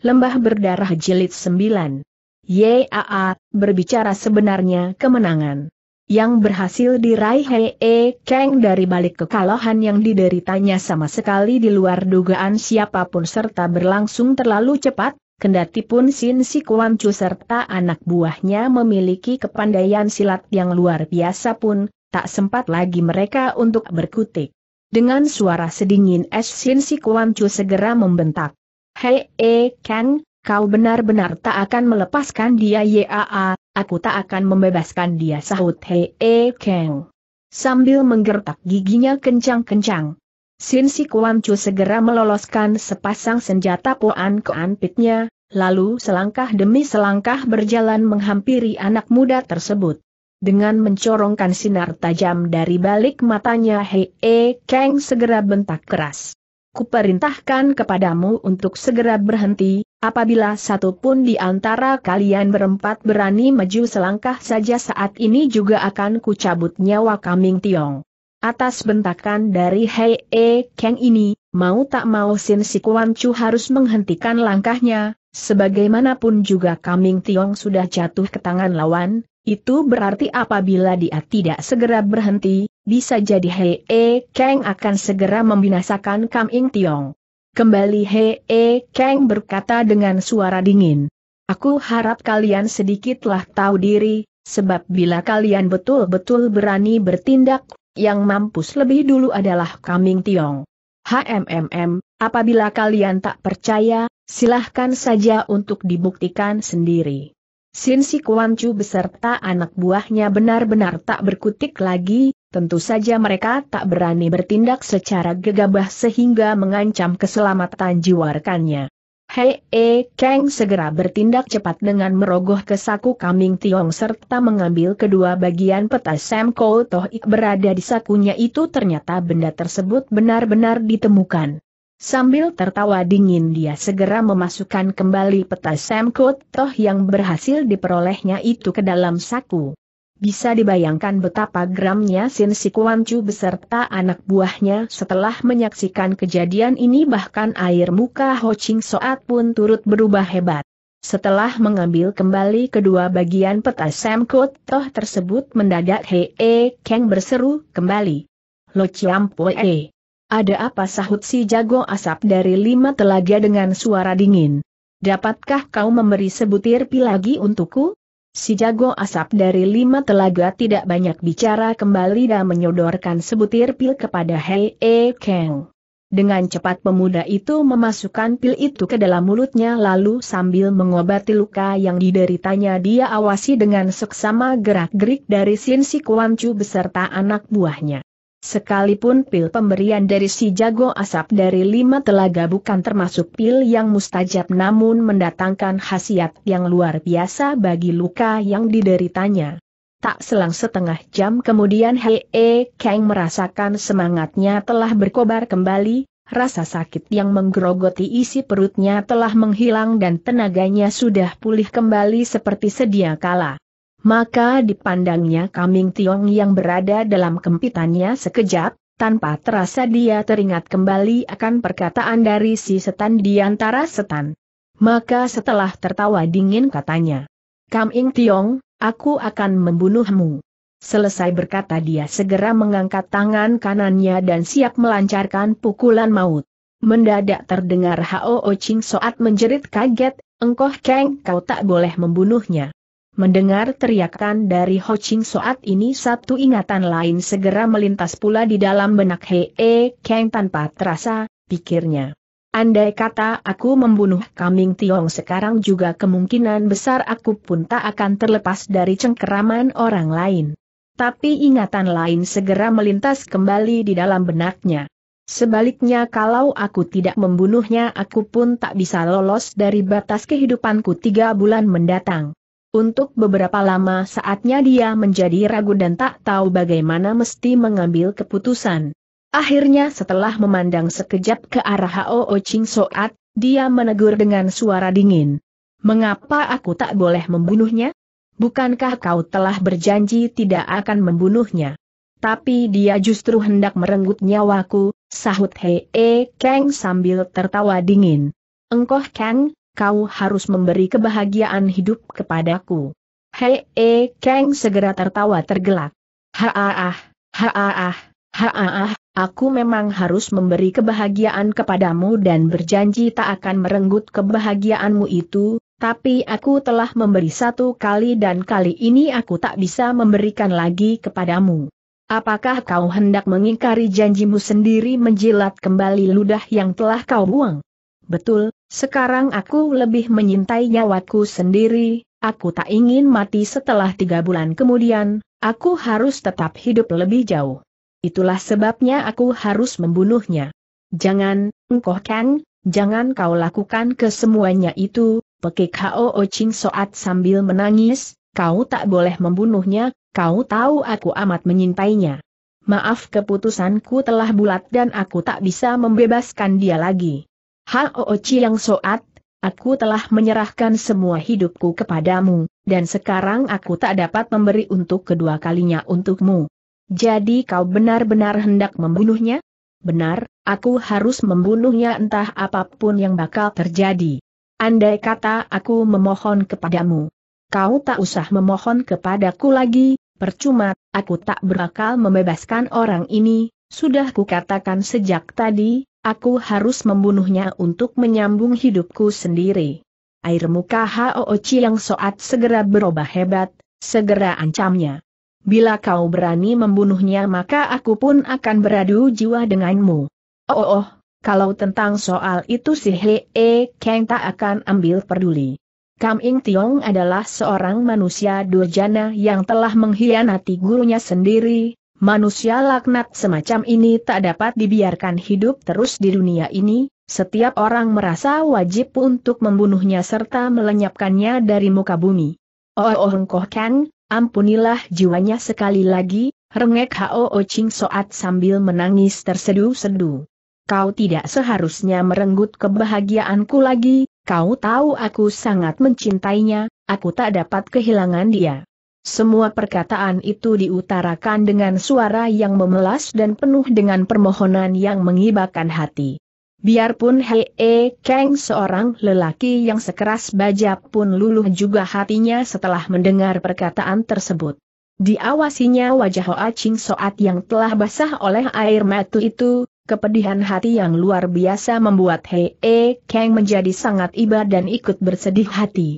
Lembah Berdarah Jilid 9. YAA, berbicara sebenarnya kemenangan. Yang berhasil diraih E Kang dari balik kekalahan yang dideritanya sama sekali di luar dugaan siapapun serta berlangsung terlalu cepat, kendati pun Sin Si Kuan Chu serta anak buahnya memiliki kepandaian silat yang luar biasa pun, tak sempat lagi mereka untuk berkutik. Dengan suara sedingin es Sin Si Kuan Chu segera membentak. Hei, E. Ken, kau benar-benar tak akan melepaskan dia Yaa, aku tak akan membebaskan dia sahut Hei, E. Ken. Sambil menggertak giginya kencang-kencang. Sin Si Kuan Chu segera meloloskan sepasang senjata Puan ke anpitnya, lalu selangkah demi selangkah berjalan menghampiri anak muda tersebut. Dengan mencorongkan sinar tajam dari balik matanya Hei e eh, Kang segera bentak keras. Kuperintahkan kepadamu untuk segera berhenti, apabila satu pun di antara kalian berempat berani maju selangkah saja saat ini juga akan kucabut nyawa kambing tiong. Atas bentakan dari Hei E Kang ini, mau tak mau Sin Si Kuan Chu harus menghentikan langkahnya, sebagaimanapun juga kambing tiong sudah jatuh ke tangan lawan, itu berarti apabila dia tidak segera berhenti, bisa jadi Hei E Kang akan segera membinasakan Kam Ing Tiong. Kembali Hei E Kang berkata dengan suara dingin. Aku harap kalian sedikitlah tahu diri, sebab bila kalian betul-betul berani bertindak, yang mampus lebih dulu adalah Kam Ing Tiong. HMMM, apabila kalian tak percaya, silahkan saja untuk dibuktikan sendiri. Sin Si Kuan Chu beserta anak buahnya benar-benar tak berkutik lagi, tentu saja mereka tak berani bertindak secara gegabah sehingga mengancam keselamatan jiwa rekannya. Hei E Kang segera bertindak cepat dengan merogoh ke saku kambing Tiong serta mengambil kedua bagian peta Sam Toh berada di sakunya itu ternyata benda tersebut benar-benar ditemukan. Sambil tertawa dingin dia segera memasukkan kembali peta Samkot Toh yang berhasil diperolehnya itu ke dalam saku. Bisa dibayangkan betapa geramnya Sin Sikuancu beserta anak buahnya setelah menyaksikan kejadian ini bahkan air muka Ho Ching Soat pun turut berubah hebat. Setelah mengambil kembali kedua bagian peta Samkut Toh tersebut mendadak Hee Kang berseru kembali. Lo Chiam Poe. Ada apa sahut si jago asap dari lima telaga dengan suara dingin? Dapatkah kau memberi sebutir pil lagi untukku? Si jago asap dari lima telaga tidak banyak bicara kembali dan menyodorkan sebutir pil kepada Hei E Kang. Dengan cepat pemuda itu memasukkan pil itu ke dalam mulutnya lalu sambil mengobati luka yang dideritanya dia awasi dengan seksama gerak-gerik dari Sin Si Kuan Chu beserta anak buahnya. Sekalipun pil pemberian dari si jago asap dari lima telaga bukan termasuk pil yang mustajab namun mendatangkan khasiat yang luar biasa bagi luka yang dideritanya. Tak selang setengah jam kemudian Hei e Kang merasakan semangatnya telah berkobar kembali, rasa sakit yang menggerogoti isi perutnya telah menghilang dan tenaganya sudah pulih kembali seperti sedia kala maka dipandangnya kambing Tiong yang berada dalam kempitannya sekejap, tanpa terasa dia teringat kembali akan perkataan dari si setan di antara setan. Maka setelah tertawa dingin katanya, Kam Ing Tiong, aku akan membunuhmu. Selesai berkata dia segera mengangkat tangan kanannya dan siap melancarkan pukulan maut. Mendadak terdengar Hao Ching Soat menjerit kaget, engkoh keng, kau tak boleh membunuhnya. Mendengar teriakan dari Ho Ching saat ini satu ingatan lain segera melintas pula di dalam benak Hee -e Kang tanpa terasa, pikirnya. Andai kata aku membunuh Kaming Tiong sekarang juga kemungkinan besar aku pun tak akan terlepas dari cengkeraman orang lain. Tapi ingatan lain segera melintas kembali di dalam benaknya. Sebaliknya kalau aku tidak membunuhnya aku pun tak bisa lolos dari batas kehidupanku tiga bulan mendatang. Untuk beberapa lama saatnya dia menjadi ragu dan tak tahu bagaimana mesti mengambil keputusan. Akhirnya setelah memandang sekejap ke arah Hao Ching Soat, dia menegur dengan suara dingin. Mengapa aku tak boleh membunuhnya? Bukankah kau telah berjanji tidak akan membunuhnya? Tapi dia justru hendak merenggut nyawaku, sahut Hei -e Kang sambil tertawa dingin. "Engkau Kang, kau harus memberi kebahagiaan hidup kepadaku. Hei, e, Kang segera tertawa tergelak. Haah, haah, haah. aku memang harus memberi kebahagiaan kepadamu dan berjanji tak akan merenggut kebahagiaanmu itu, tapi aku telah memberi satu kali dan kali ini aku tak bisa memberikan lagi kepadamu. Apakah kau hendak mengingkari janjimu sendiri menjilat kembali ludah yang telah kau buang? Betul, sekarang aku lebih menyintai nyawaku sendiri, aku tak ingin mati setelah tiga bulan kemudian, aku harus tetap hidup lebih jauh. Itulah sebabnya aku harus membunuhnya. Jangan, engkau Kang, jangan kau lakukan kesemuanya itu, pekik Hao Ching Soat sambil menangis, kau tak boleh membunuhnya, kau tahu aku amat menyintainya. Maaf keputusanku telah bulat dan aku tak bisa membebaskan dia lagi. Han Ooci yang soat, aku telah menyerahkan semua hidupku kepadamu, dan sekarang aku tak dapat memberi untuk kedua kalinya untukmu. Jadi kau benar-benar hendak membunuhnya? Benar, aku harus membunuhnya entah apapun yang bakal terjadi. Andai kata aku memohon kepadamu. Kau tak usah memohon kepadaku lagi, percuma, aku tak berakal membebaskan orang ini, sudah kukatakan sejak tadi, Aku harus membunuhnya untuk menyambung hidupku sendiri. Air muka Hoochi yang soat segera berubah hebat, segera ancamnya. Bila kau berani membunuhnya maka aku pun akan beradu jiwa denganmu. Oh, oh, oh kalau tentang soal itu si Hee Kang tak akan ambil peduli. Kam Ing Tiong adalah seorang manusia durjana yang telah mengkhianati gurunya sendiri, Manusia laknat semacam ini tak dapat dibiarkan hidup terus di dunia ini, setiap orang merasa wajib untuk membunuhnya serta melenyapkannya dari muka bumi. Oh oh Hengkoh Kang, ampunilah jiwanya sekali lagi, rengek Hao Ching Soat sambil menangis tersedu-sedu. Kau tidak seharusnya merenggut kebahagiaanku lagi, kau tahu aku sangat mencintainya, aku tak dapat kehilangan dia. Semua perkataan itu diutarakan dengan suara yang memelas dan penuh dengan permohonan yang mengibakan hati. Biarpun Hei e Kang seorang lelaki yang sekeras baja pun luluh juga hatinya setelah mendengar perkataan tersebut. Diawasinya wajah Hoa Ching Soat yang telah basah oleh air mata itu, kepedihan hati yang luar biasa membuat Hei e Kang menjadi sangat iba dan ikut bersedih hati.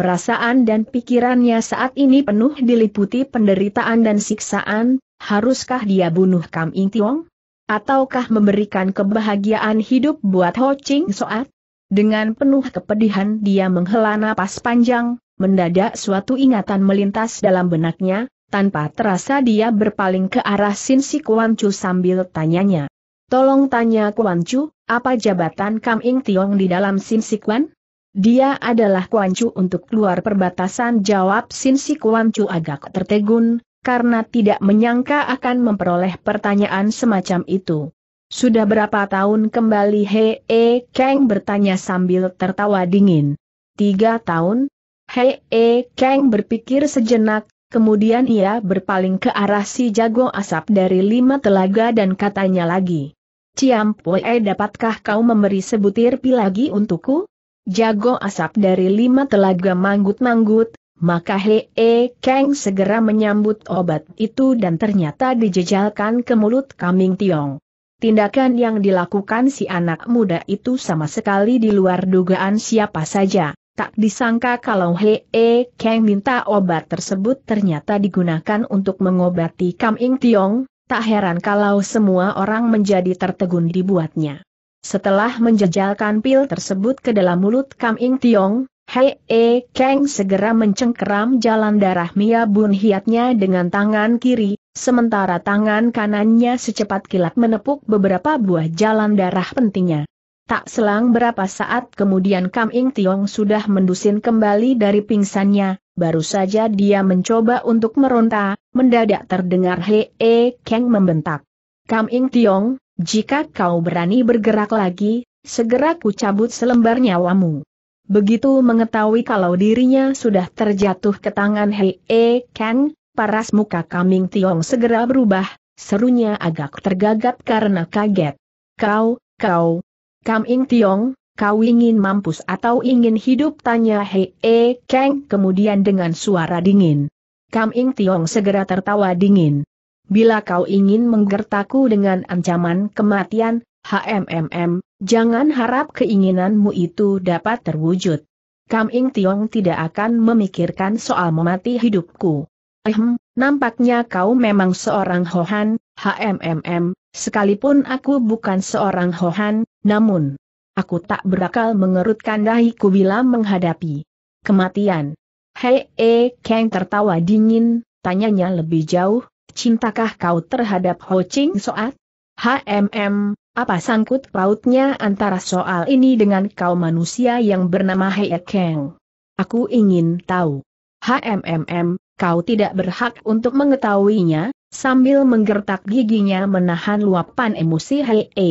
Perasaan dan pikirannya saat ini penuh diliputi penderitaan dan siksaan, haruskah dia bunuh Kam Ing Tiong? Ataukah memberikan kebahagiaan hidup buat Ho Ching Soat? Dengan penuh kepedihan dia menghela napas panjang, mendadak suatu ingatan melintas dalam benaknya, tanpa terasa dia berpaling ke arah Sin Si Kuan Chu sambil tanyanya. Tolong tanya Kuan Chu, apa jabatan Kam Ing Tiong di dalam Sin Si Kuan? Dia adalah Kuan untuk keluar perbatasan jawab sinsi Si agak tertegun, karena tidak menyangka akan memperoleh pertanyaan semacam itu. Sudah berapa tahun kembali Hei -e Kang bertanya sambil tertawa dingin. Tiga tahun? Hei -e Kang berpikir sejenak, kemudian ia berpaling ke arah si jago asap dari lima telaga dan katanya lagi. Ciampoe dapatkah kau memberi sebutir pil lagi untukku? jago asap dari lima telaga manggut-manggut, maka Hee Kang segera menyambut obat itu dan ternyata dijejalkan ke mulut kambing Tiong. Tindakan yang dilakukan si anak muda itu sama sekali di luar dugaan siapa saja. Tak disangka kalau Hee Kang minta obat tersebut ternyata digunakan untuk mengobati Kam Ing Tiong, tak heran kalau semua orang menjadi tertegun dibuatnya. Setelah menjejalkan pil tersebut ke dalam mulut Kam Ing Tiong, Hei E Kang segera mencengkeram jalan darah Mia Bun Hiatnya dengan tangan kiri, sementara tangan kanannya secepat kilat menepuk beberapa buah jalan darah pentingnya. Tak selang berapa saat kemudian Kam Ing Tiong sudah mendusin kembali dari pingsannya, baru saja dia mencoba untuk meronta, mendadak terdengar Hei E Kang membentak. Kam Ing Tiong, jika kau berani bergerak lagi, segera ku cabut selembar nyawamu. Begitu mengetahui kalau dirinya sudah terjatuh ke tangan Hei E Kang, paras muka Kaming Tiong segera berubah, serunya agak tergagap karena kaget. Kau, kau, Kaming Tiong, kau ingin mampus atau ingin hidup? Tanya Hei E Kang kemudian dengan suara dingin. Kaming Tiong segera tertawa dingin bila kau ingin menggertaku dengan ancaman kematian, HMMM, jangan harap keinginanmu itu dapat terwujud. Kam Ing Tiong tidak akan memikirkan soal memati hidupku. Ehm, nampaknya kau memang seorang Hohan, HMMM, sekalipun aku bukan seorang Hohan, namun aku tak berakal mengerutkan dahiku bila menghadapi kematian. Hei, eh, Kang tertawa dingin, tanyanya lebih jauh, Cintakah kau terhadap Ho Ching Soat? HMM, apa sangkut pautnya antara soal ini dengan kau manusia yang bernama Hei Kang? Aku ingin tahu. HMM, kau tidak berhak untuk mengetahuinya, sambil menggertak giginya menahan luapan emosi Hei e.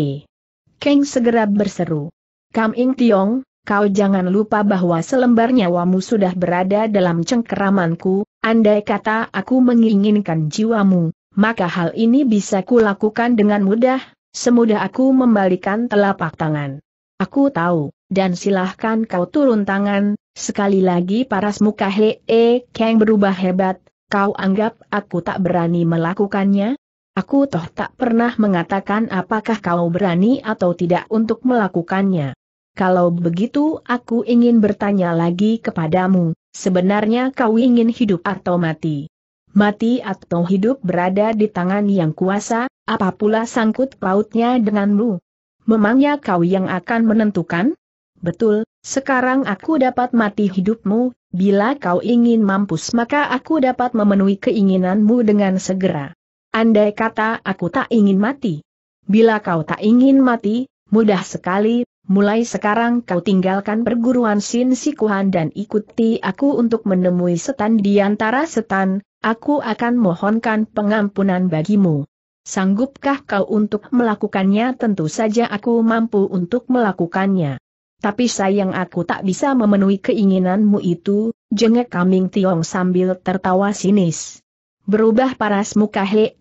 Kang segera berseru. Kam Ing Tiong, kau jangan lupa bahwa selembar nyawamu sudah berada dalam cengkeramanku, Andai kata aku menginginkan jiwamu, maka hal ini bisa kulakukan dengan mudah, semudah aku membalikan telapak tangan. Aku tahu, dan silahkan kau turun tangan, sekali lagi paras muka Hee keng berubah hebat, kau anggap aku tak berani melakukannya? Aku toh tak pernah mengatakan apakah kau berani atau tidak untuk melakukannya. Kalau begitu aku ingin bertanya lagi kepadamu, Sebenarnya kau ingin hidup atau mati? Mati atau hidup berada di tangan yang kuasa, apa pula sangkut pautnya denganmu? Memangnya kau yang akan menentukan? Betul, sekarang aku dapat mati hidupmu, bila kau ingin mampus maka aku dapat memenuhi keinginanmu dengan segera. Andai kata aku tak ingin mati. Bila kau tak ingin mati, mudah sekali, Mulai sekarang kau tinggalkan perguruan Sin Sikuhan dan ikuti aku untuk menemui setan di antara setan, aku akan mohonkan pengampunan bagimu. Sanggupkah kau untuk melakukannya? Tentu saja aku mampu untuk melakukannya. Tapi sayang aku tak bisa memenuhi keinginanmu itu, jengek kambing Tiong sambil tertawa sinis. Berubah paras muka Hee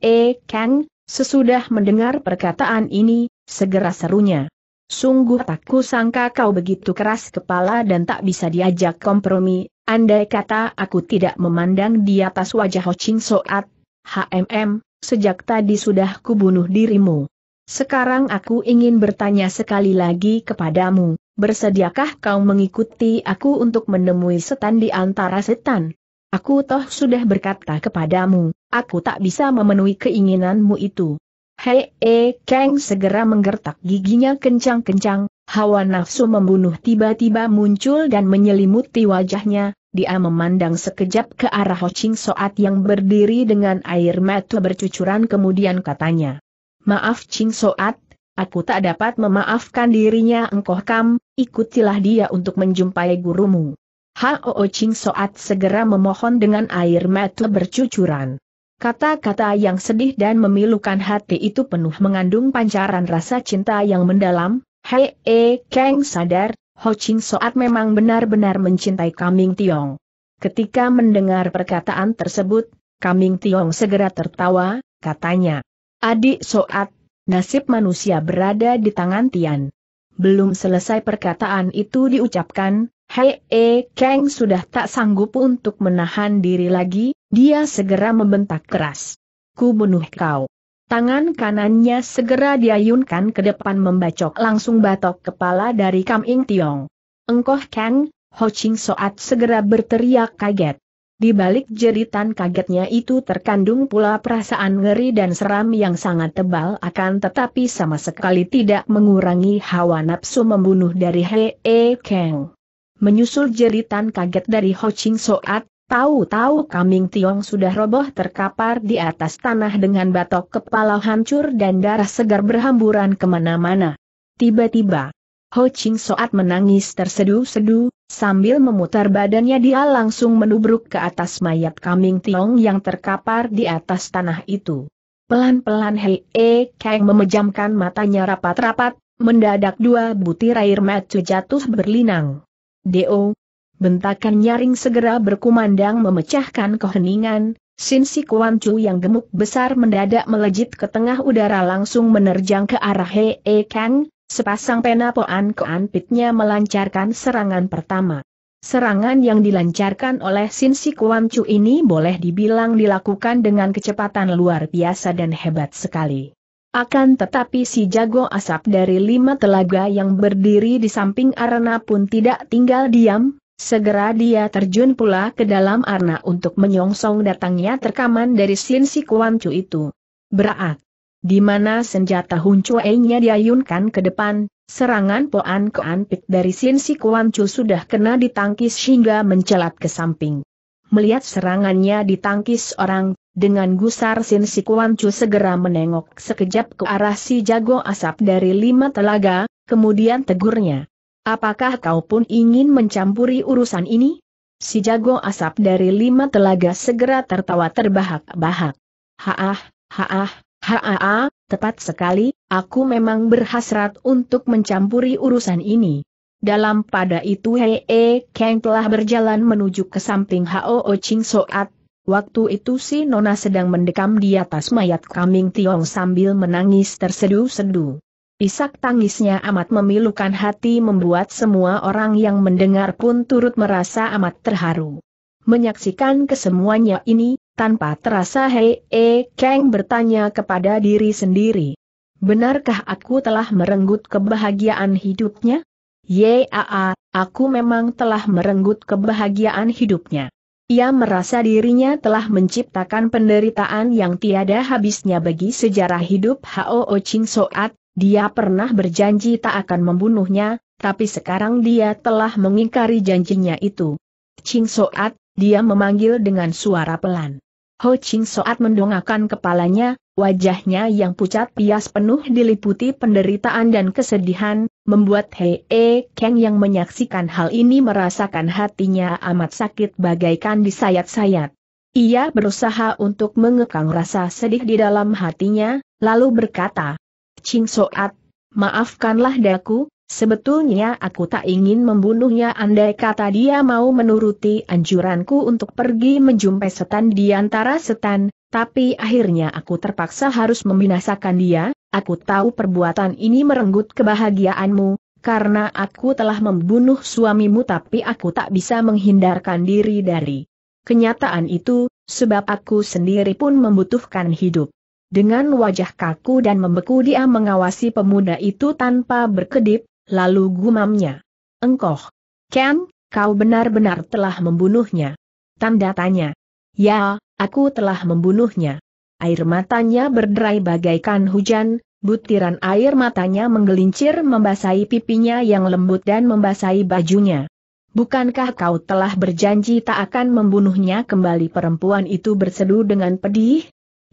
Kang, sesudah mendengar perkataan ini, segera serunya. Sungguh tak kusangka kau begitu keras kepala dan tak bisa diajak kompromi, andai kata aku tidak memandang di atas wajah Ho Ching Soat, HMM, sejak tadi sudah kubunuh dirimu. Sekarang aku ingin bertanya sekali lagi kepadamu, bersediakah kau mengikuti aku untuk menemui setan di antara setan? Aku toh sudah berkata kepadamu, aku tak bisa memenuhi keinginanmu itu. Hei, e, Kang segera menggertak giginya kencang-kencang, hawa nafsu membunuh tiba-tiba muncul dan menyelimuti wajahnya, dia memandang sekejap ke arah Ho Ching Soat yang berdiri dengan air mata bercucuran kemudian katanya. Maaf Ching Soat, aku tak dapat memaafkan dirinya engkau kam, ikutilah dia untuk menjumpai gurumu. Hao Ching Soat segera memohon dengan air mata bercucuran. Kata-kata yang sedih dan memilukan hati itu penuh mengandung pancaran rasa cinta yang mendalam. Hei, e, Kang sadar, Ho Ching Soat memang benar-benar mencintai Kaming Tiong. Ketika mendengar perkataan tersebut, Kaming Tiong segera tertawa, katanya. Adik Soat, nasib manusia berada di tangan Tian. Belum selesai perkataan itu diucapkan, Hei E Kang sudah tak sanggup untuk menahan diri lagi, dia segera membentak keras. Ku bunuh kau. Tangan kanannya segera diayunkan ke depan membacok langsung batok kepala dari Kam Ing Tiong. Engkoh Kang, Ho Ching Soat segera berteriak kaget. Di balik jeritan kagetnya itu terkandung pula perasaan ngeri dan seram yang sangat tebal akan tetapi sama sekali tidak mengurangi hawa nafsu membunuh dari Hee Kang. Menyusul jeritan kaget dari Ho Ching Soat, Tahu-tahu kambing Tiong sudah roboh terkapar di atas tanah dengan batok kepala hancur dan darah segar berhamburan kemana-mana. Tiba-tiba, Ho Ching Soat menangis tersedu-sedu, sambil memutar badannya dia langsung menubruk ke atas mayat kambing Tiong yang terkapar di atas tanah itu. Pelan-pelan Hei E Kang memejamkan matanya rapat-rapat, mendadak dua butir air mata jatuh berlinang. Do, Bentakan nyaring segera berkumandang memecahkan keheningan, Sin Si Kuan Chu yang gemuk besar mendadak melejit ke tengah udara langsung menerjang ke arah Hei -E Kang, sepasang penapoan keanpitnya melancarkan serangan pertama. Serangan yang dilancarkan oleh Sin Si Kuan Chu ini boleh dibilang dilakukan dengan kecepatan luar biasa dan hebat sekali. Akan tetapi si jago asap dari lima telaga yang berdiri di samping arena pun tidak tinggal diam, Segera dia terjun pula ke dalam arna untuk menyongsong datangnya terkaman dari Sin Si Kuan Chu itu. Berat, Di mana senjata Hun Chue-nya diayunkan ke depan, serangan Poan Koan Pik dari Sin Si Kuan Chu sudah kena ditangkis hingga mencelat ke samping. Melihat serangannya ditangkis orang, dengan gusar Sin Si Kuan Chu segera menengok sekejap ke arah si jago asap dari lima telaga, kemudian tegurnya. Apakah kau pun ingin mencampuri urusan ini? Si jago asap dari lima telaga segera tertawa terbahak-bahak. Haah, haah, haah, tepat sekali, aku memang berhasrat untuk mencampuri urusan ini. Dalam pada itu Hei e Kang telah berjalan menuju ke samping Hao O Ching Soat. Waktu itu si Nona sedang mendekam di atas mayat kambing Tiong sambil menangis tersedu-sedu. Isak tangisnya amat memilukan hati membuat semua orang yang mendengar pun turut merasa amat terharu. Menyaksikan kesemuanya ini, tanpa terasa Hei E Kang bertanya kepada diri sendiri. Benarkah aku telah merenggut kebahagiaan hidupnya? Yaa, aku memang telah merenggut kebahagiaan hidupnya. Ia merasa dirinya telah menciptakan penderitaan yang tiada habisnya bagi sejarah hidup Hao Ching Soat, dia pernah berjanji tak akan membunuhnya, tapi sekarang dia telah mengingkari janjinya itu. Ching Soat, dia memanggil dengan suara pelan. Ho Ching Soat mendongakkan kepalanya, wajahnya yang pucat pias penuh diliputi penderitaan dan kesedihan, membuat Hei E Kang yang menyaksikan hal ini merasakan hatinya amat sakit bagaikan disayat-sayat. Ia berusaha untuk mengekang rasa sedih di dalam hatinya, lalu berkata, Ching Soat, maafkanlah daku, sebetulnya aku tak ingin membunuhnya andai kata dia mau menuruti anjuranku untuk pergi menjumpai setan di antara setan, tapi akhirnya aku terpaksa harus membinasakan dia, aku tahu perbuatan ini merenggut kebahagiaanmu, karena aku telah membunuh suamimu tapi aku tak bisa menghindarkan diri dari kenyataan itu, sebab aku sendiri pun membutuhkan hidup. Dengan wajah kaku dan membeku dia mengawasi pemuda itu tanpa berkedip, lalu gumamnya. Engkoh. Ken, kau benar-benar telah membunuhnya. Tanda tanya. Ya, aku telah membunuhnya. Air matanya berderai bagaikan hujan, butiran air matanya menggelincir membasahi pipinya yang lembut dan membasahi bajunya. Bukankah kau telah berjanji tak akan membunuhnya kembali perempuan itu berseru dengan pedih?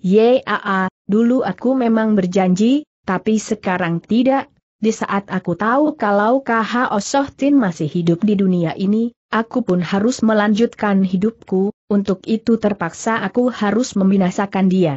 Yaa, dulu aku memang berjanji, tapi sekarang tidak. Di saat aku tahu kalau KH Osohtin masih hidup di dunia ini, aku pun harus melanjutkan hidupku, untuk itu terpaksa aku harus membinasakan dia.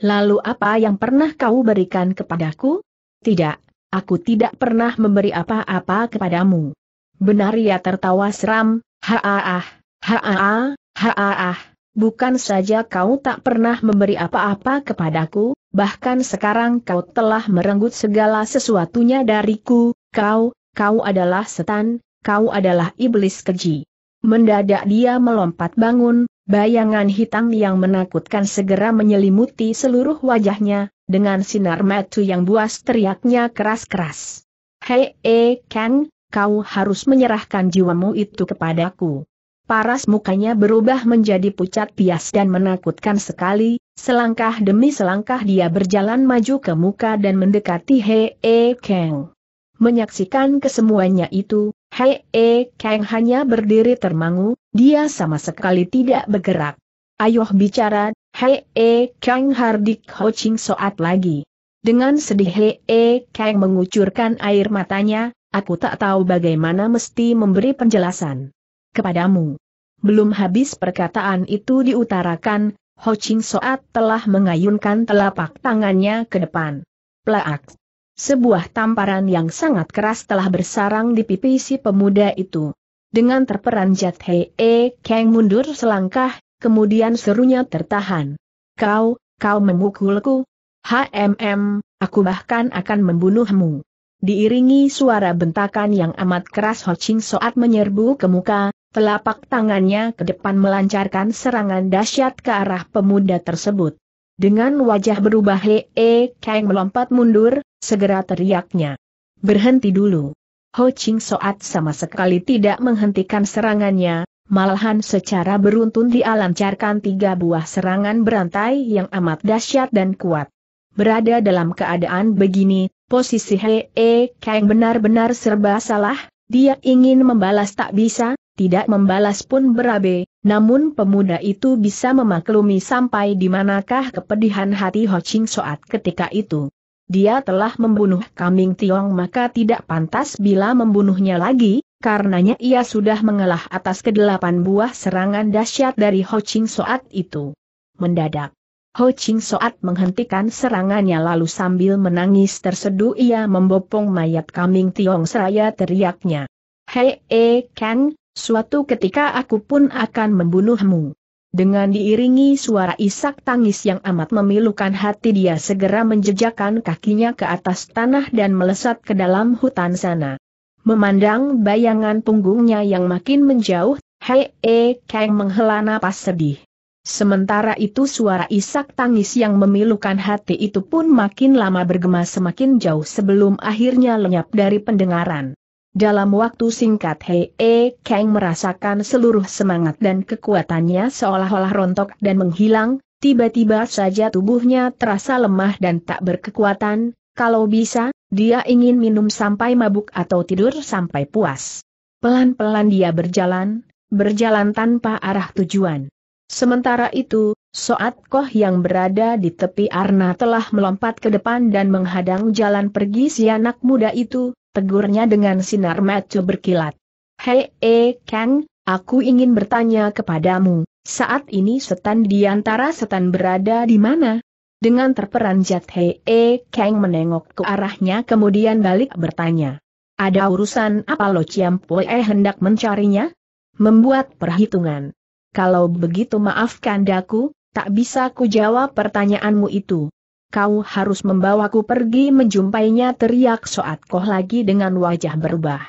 Lalu apa yang pernah kau berikan kepadaku? Tidak, aku tidak pernah memberi apa-apa kepadamu. Benar ia tertawa seram, haah, haah, haah bukan saja kau tak pernah memberi apa-apa kepadaku, bahkan sekarang kau telah merenggut segala sesuatunya dariku, kau, kau adalah setan, kau adalah iblis keji. Mendadak dia melompat bangun, bayangan hitam yang menakutkan segera menyelimuti seluruh wajahnya, dengan sinar metu yang buas teriaknya keras-keras. Hei, eh, Kang, kau harus menyerahkan jiwamu itu kepadaku paras mukanya berubah menjadi pucat pias dan menakutkan sekali, selangkah demi selangkah dia berjalan maju ke muka dan mendekati Hee Kang. Menyaksikan kesemuanya itu, Hee Kang hanya berdiri termangu, dia sama sekali tidak bergerak. Ayoh bicara, Hee Kang hardik Ho Ching soat lagi. Dengan sedih Hee Kang mengucurkan air matanya, aku tak tahu bagaimana mesti memberi penjelasan kepadamu. Belum habis perkataan itu diutarakan, Ho Ching Soat telah mengayunkan telapak tangannya ke depan. Plaak! Sebuah tamparan yang sangat keras telah bersarang di pipi si pemuda itu. Dengan terperanjat Hei E Kang mundur selangkah, kemudian serunya tertahan. Kau, kau memukulku? HMM, aku bahkan akan membunuhmu. Diiringi suara bentakan yang amat keras Ho Ching Soat menyerbu ke muka, Telapak tangannya ke depan melancarkan serangan dahsyat ke arah pemuda tersebut. Dengan wajah berubah Hee Kang melompat mundur, segera teriaknya. Berhenti dulu. Ho Ching Soat sama sekali tidak menghentikan serangannya, malahan secara beruntun dialancarkan tiga buah serangan berantai yang amat dahsyat dan kuat. Berada dalam keadaan begini, posisi Hee Kang benar-benar serba salah, dia ingin membalas tak bisa, tidak membalas pun berabe, namun pemuda itu bisa memaklumi sampai di manakah kepedihan hati Ho Ching Soat ketika itu. Dia telah membunuh kambing Tiong maka tidak pantas bila membunuhnya lagi, karenanya ia sudah mengalah atas kedelapan buah serangan dahsyat dari Ho Ching Soat itu. Mendadak. Ho Ching Soat menghentikan serangannya lalu sambil menangis terseduh ia membopong mayat kambing Tiong seraya teriaknya. Hei, eh, Kang, Suatu ketika aku pun akan membunuhmu. Dengan diiringi suara isak tangis yang amat memilukan hati dia segera menjejakkan kakinya ke atas tanah dan melesat ke dalam hutan sana. Memandang bayangan punggungnya yang makin menjauh, Hei E Kang menghela napas sedih. Sementara itu suara isak tangis yang memilukan hati itu pun makin lama bergema semakin jauh sebelum akhirnya lenyap dari pendengaran. Dalam waktu singkat Hei E Kang merasakan seluruh semangat dan kekuatannya seolah-olah rontok dan menghilang, tiba-tiba saja tubuhnya terasa lemah dan tak berkekuatan, kalau bisa, dia ingin minum sampai mabuk atau tidur sampai puas. Pelan-pelan dia berjalan, berjalan tanpa arah tujuan. Sementara itu, Soat Koh yang berada di tepi Arna telah melompat ke depan dan menghadang jalan pergi si anak muda itu, tegurnya dengan sinar mata berkilat. Hei, eh, Kang, aku ingin bertanya kepadamu, saat ini setan di antara setan berada di mana? Dengan terperanjat Hei, eh, Kang menengok ke arahnya kemudian balik bertanya. Ada urusan apa lo Ciampue eh, hendak mencarinya? Membuat perhitungan. Kalau begitu maafkan daku, tak bisa ku jawab pertanyaanmu itu kau harus membawaku pergi menjumpainya teriak Soat Koh lagi dengan wajah berubah.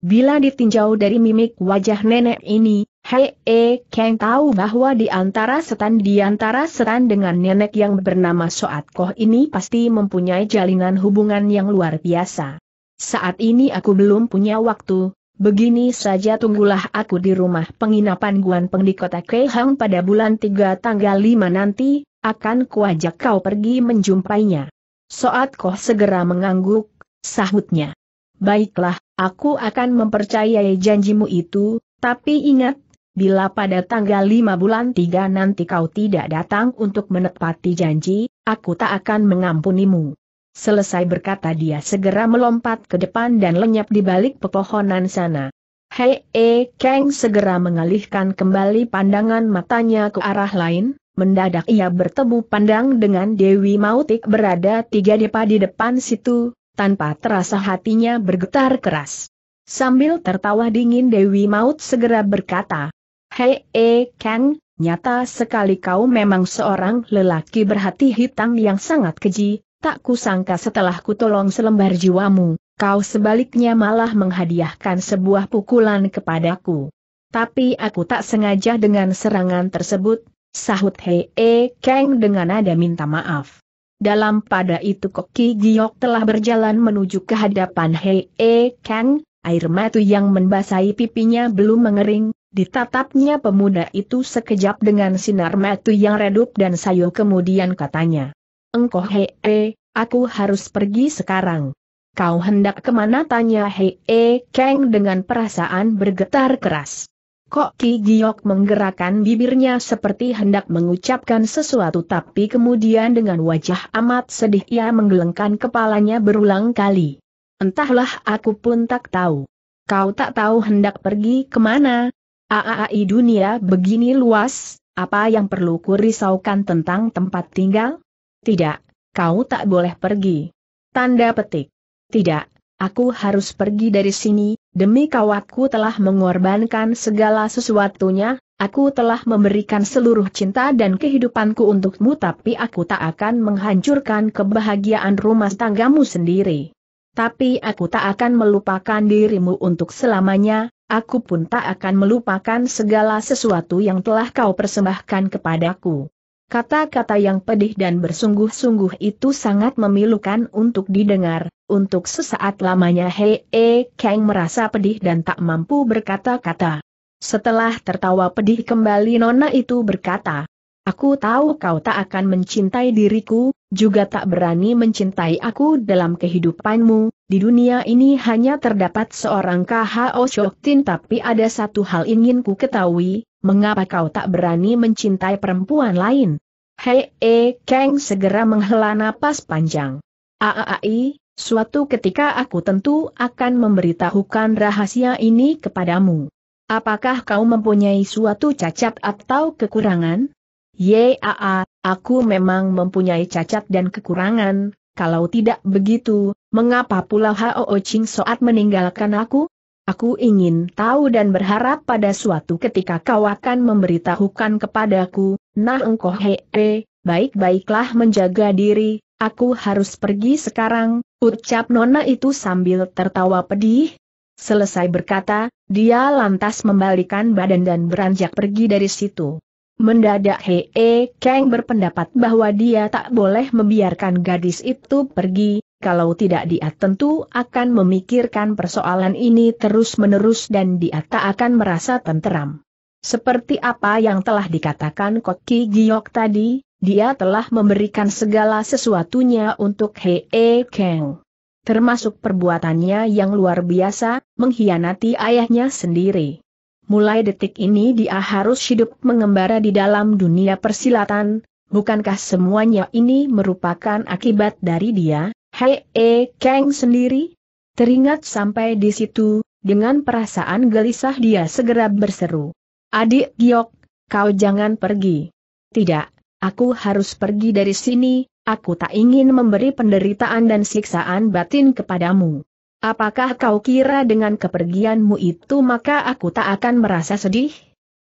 Bila ditinjau dari mimik wajah nenek ini, Hei e, Kang tahu bahwa di antara setan di antara setan dengan nenek yang bernama Soat Koh ini pasti mempunyai jalinan hubungan yang luar biasa. Saat ini aku belum punya waktu, begini saja tunggulah aku di rumah penginapan Guan Peng di kota Kehang pada bulan 3 tanggal 5 nanti, akan kuajak kau pergi menjumpainya. Soat Koh segera mengangguk, sahutnya. Baiklah, aku akan mempercayai janjimu itu, tapi ingat, bila pada tanggal 5 bulan tiga nanti kau tidak datang untuk menepati janji, aku tak akan mengampunimu. Selesai berkata dia segera melompat ke depan dan lenyap di balik pepohonan sana. Hei E Kang segera mengalihkan kembali pandangan matanya ke arah lain, mendadak ia bertemu pandang dengan Dewi Mautik berada tiga depa di depan situ, tanpa terasa hatinya bergetar keras. Sambil tertawa dingin Dewi Maut segera berkata, Hei eh, Kang, nyata sekali kau memang seorang lelaki berhati hitam yang sangat keji, tak kusangka setelah kutolong selembar jiwamu, kau sebaliknya malah menghadiahkan sebuah pukulan kepadaku. Tapi aku tak sengaja dengan serangan tersebut, Sahut Hei E Kang dengan nada minta maaf. Dalam pada itu Koki Giok telah berjalan menuju ke hadapan Hei E Kang, air mata yang membasahi pipinya belum mengering, ditatapnya pemuda itu sekejap dengan sinar mata yang redup dan Sayu kemudian katanya. Engkau Hei E, aku harus pergi sekarang. Kau hendak kemana tanya Hei E Kang dengan perasaan bergetar keras. Kok Ki Giok menggerakkan bibirnya seperti hendak mengucapkan sesuatu tapi kemudian dengan wajah amat sedih ia menggelengkan kepalanya berulang kali. Entahlah aku pun tak tahu. Kau tak tahu hendak pergi kemana? Aaai dunia begini luas, apa yang perlu ku risaukan tentang tempat tinggal? Tidak, kau tak boleh pergi. Tanda petik. Tidak, aku harus pergi dari sini, Demi kawatku telah mengorbankan segala sesuatunya, aku telah memberikan seluruh cinta dan kehidupanku untukmu tapi aku tak akan menghancurkan kebahagiaan rumah tanggamu sendiri. Tapi aku tak akan melupakan dirimu untuk selamanya, aku pun tak akan melupakan segala sesuatu yang telah kau persembahkan kepadaku. Kata-kata yang pedih dan bersungguh-sungguh itu sangat memilukan untuk didengar, untuk sesaat lamanya Hei e Kang merasa pedih dan tak mampu berkata-kata. Setelah tertawa pedih kembali Nona itu berkata, Aku tahu kau tak akan mencintai diriku, juga tak berani mencintai aku dalam kehidupanmu, di dunia ini hanya terdapat seorang KHO Shoktin tapi ada satu hal ingin ku ketahui, mengapa kau tak berani mencintai perempuan lain? Hei E Kang segera menghela napas panjang. Aai, Suatu ketika aku tentu akan memberitahukan rahasia ini kepadamu. Apakah kau mempunyai suatu cacat atau kekurangan? Yaa, aku memang mempunyai cacat dan kekurangan, kalau tidak begitu, mengapa pula Hao Ching Soat meninggalkan aku? Aku ingin tahu dan berharap pada suatu ketika kau akan memberitahukan kepadaku, nah engkau hee, eh, baik-baiklah menjaga diri, aku harus pergi sekarang, Ucap Nona itu sambil tertawa pedih. Selesai berkata, dia lantas membalikan badan dan beranjak pergi dari situ. Mendadak Hee Kang berpendapat bahwa dia tak boleh membiarkan gadis itu pergi, kalau tidak dia tentu akan memikirkan persoalan ini terus-menerus dan dia tak akan merasa tenteram. Seperti apa yang telah dikatakan Koki Giok tadi, dia telah memberikan segala sesuatunya untuk Hei e Kang. Termasuk perbuatannya yang luar biasa, mengkhianati ayahnya sendiri. Mulai detik ini dia harus hidup mengembara di dalam dunia persilatan, bukankah semuanya ini merupakan akibat dari dia, Hei e Kang sendiri? Teringat sampai di situ, dengan perasaan gelisah dia segera berseru. Adik Giok, kau jangan pergi. Tidak, Aku harus pergi dari sini, aku tak ingin memberi penderitaan dan siksaan batin kepadamu. Apakah kau kira dengan kepergianmu itu maka aku tak akan merasa sedih?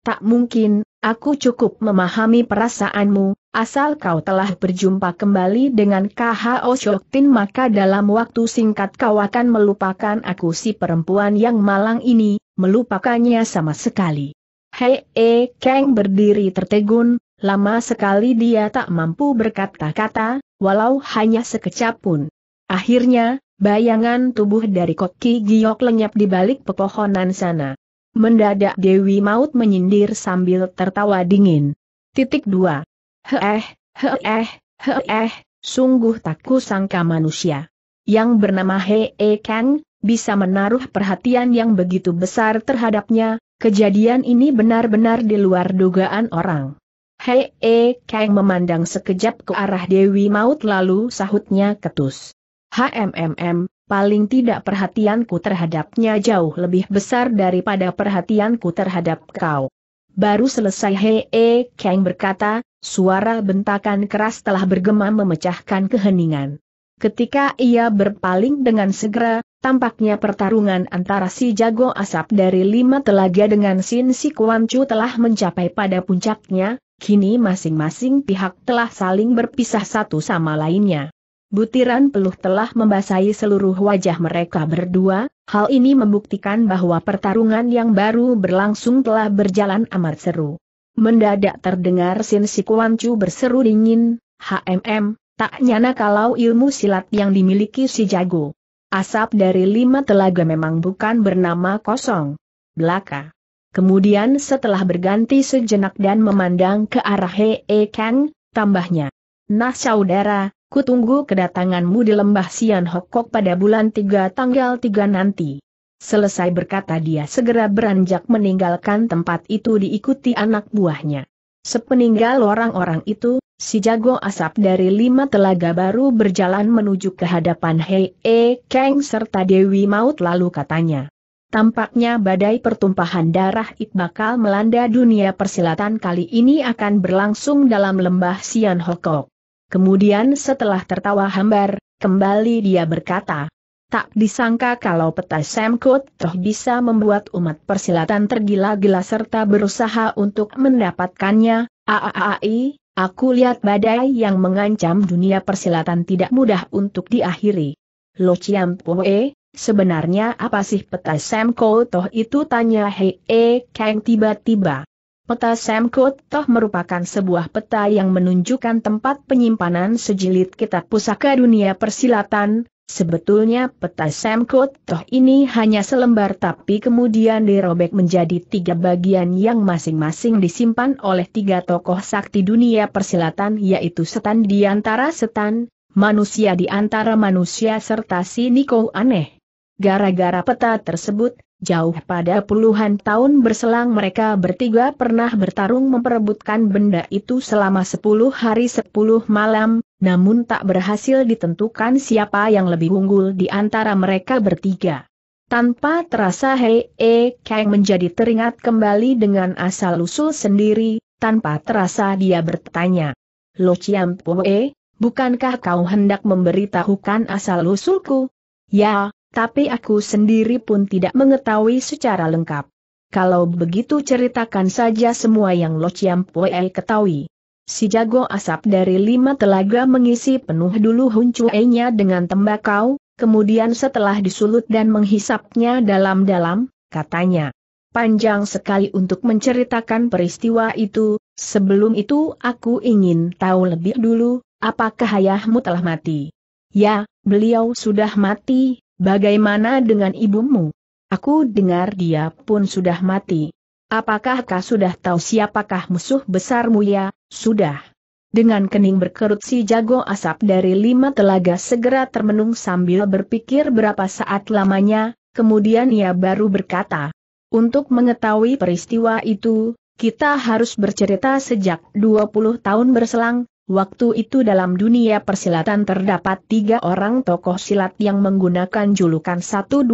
Tak mungkin, aku cukup memahami perasaanmu, asal kau telah berjumpa kembali dengan KHO Shoktin maka dalam waktu singkat kau akan melupakan aku si perempuan yang malang ini, melupakannya sama sekali. Hei, e, Kang berdiri tertegun, Lama sekali dia tak mampu berkata-kata, walau hanya sekecap pun. Akhirnya, bayangan tubuh dari Koki Giok lenyap di balik pepohonan sana. Mendadak Dewi Maut menyindir sambil tertawa dingin. Titik dua. Heeh, heeh, heeh, sungguh tak kusangka manusia. Yang bernama Hee Kang, bisa menaruh perhatian yang begitu besar terhadapnya, kejadian ini benar-benar di luar dugaan orang. Hei E eh, Kang memandang sekejap ke arah Dewi Maut lalu sahutnya ketus. HMMM, paling tidak perhatianku terhadapnya jauh lebih besar daripada perhatianku terhadap kau. Baru selesai Hei E eh, Kang berkata, suara bentakan keras telah bergema memecahkan keheningan. Ketika ia berpaling dengan segera, Tampaknya pertarungan antara si jago asap dari lima telaga dengan Sin Si Kuan Chu telah mencapai pada puncaknya, kini masing-masing pihak telah saling berpisah satu sama lainnya. Butiran peluh telah membasahi seluruh wajah mereka berdua, hal ini membuktikan bahwa pertarungan yang baru berlangsung telah berjalan amat seru. Mendadak terdengar Sin Si Kuan Chu berseru dingin, HMM, tak nyana kalau ilmu silat yang dimiliki si jago Asap dari lima telaga memang bukan bernama kosong. Belaka. Kemudian setelah berganti sejenak dan memandang ke arah Hee Kang, tambahnya. Nah saudara, kutunggu kedatanganmu di lembah Sian Hokok pada bulan 3 tanggal 3 nanti. Selesai berkata dia segera beranjak meninggalkan tempat itu diikuti anak buahnya. Sepeninggal orang-orang itu, Si jago asap dari lima telaga baru berjalan menuju ke hadapan Hei E Kang serta Dewi Maut lalu katanya. Tampaknya badai pertumpahan darah it bakal melanda dunia persilatan kali ini akan berlangsung dalam lembah Sian Hokok. Kemudian setelah tertawa hambar, kembali dia berkata, Tak disangka kalau peta Samkut toh bisa membuat umat persilatan tergila-gila serta berusaha untuk mendapatkannya, aaai, Aku lihat badai yang mengancam dunia persilatan tidak mudah untuk diakhiri. Lo Chiam Poe, sebenarnya apa sih peta Semko Toh itu tanya Hei E Kang tiba-tiba. Peta Semko Toh merupakan sebuah peta yang menunjukkan tempat penyimpanan sejilid kitab pusaka dunia persilatan, Sebetulnya peta Sam Toh ini hanya selembar tapi kemudian dirobek menjadi tiga bagian yang masing-masing disimpan oleh tiga tokoh sakti dunia persilatan yaitu setan di antara setan, manusia di antara manusia serta si Niko aneh. Gara-gara peta tersebut, jauh pada puluhan tahun berselang mereka bertiga pernah bertarung memperebutkan benda itu selama 10 hari 10 malam, namun tak berhasil ditentukan siapa yang lebih unggul di antara mereka bertiga. Tanpa terasa Hei E Kang menjadi teringat kembali dengan asal-usul sendiri, tanpa terasa dia bertanya. Lo Chiam Pue, bukankah kau hendak memberitahukan asal-usulku? Ya, tapi aku sendiri pun tidak mengetahui secara lengkap. Kalau begitu ceritakan saja semua yang Lo Chiam Pue ketahui. Si jago asap dari lima telaga mengisi penuh dulu huncuenya dengan tembakau, kemudian setelah disulut dan menghisapnya dalam-dalam, katanya. Panjang sekali untuk menceritakan peristiwa itu, sebelum itu aku ingin tahu lebih dulu, apakah ayahmu telah mati? Ya, beliau sudah mati, Bagaimana dengan ibumu? Aku dengar dia pun sudah mati. Apakah kau sudah tahu siapakah musuh besarmu ya? Sudah. Dengan kening berkerut si jago asap dari lima telaga segera termenung sambil berpikir berapa saat lamanya, kemudian ia baru berkata. Untuk mengetahui peristiwa itu, kita harus bercerita sejak 20 tahun berselang, Waktu itu dalam dunia persilatan terdapat tiga orang tokoh silat yang menggunakan julukan 123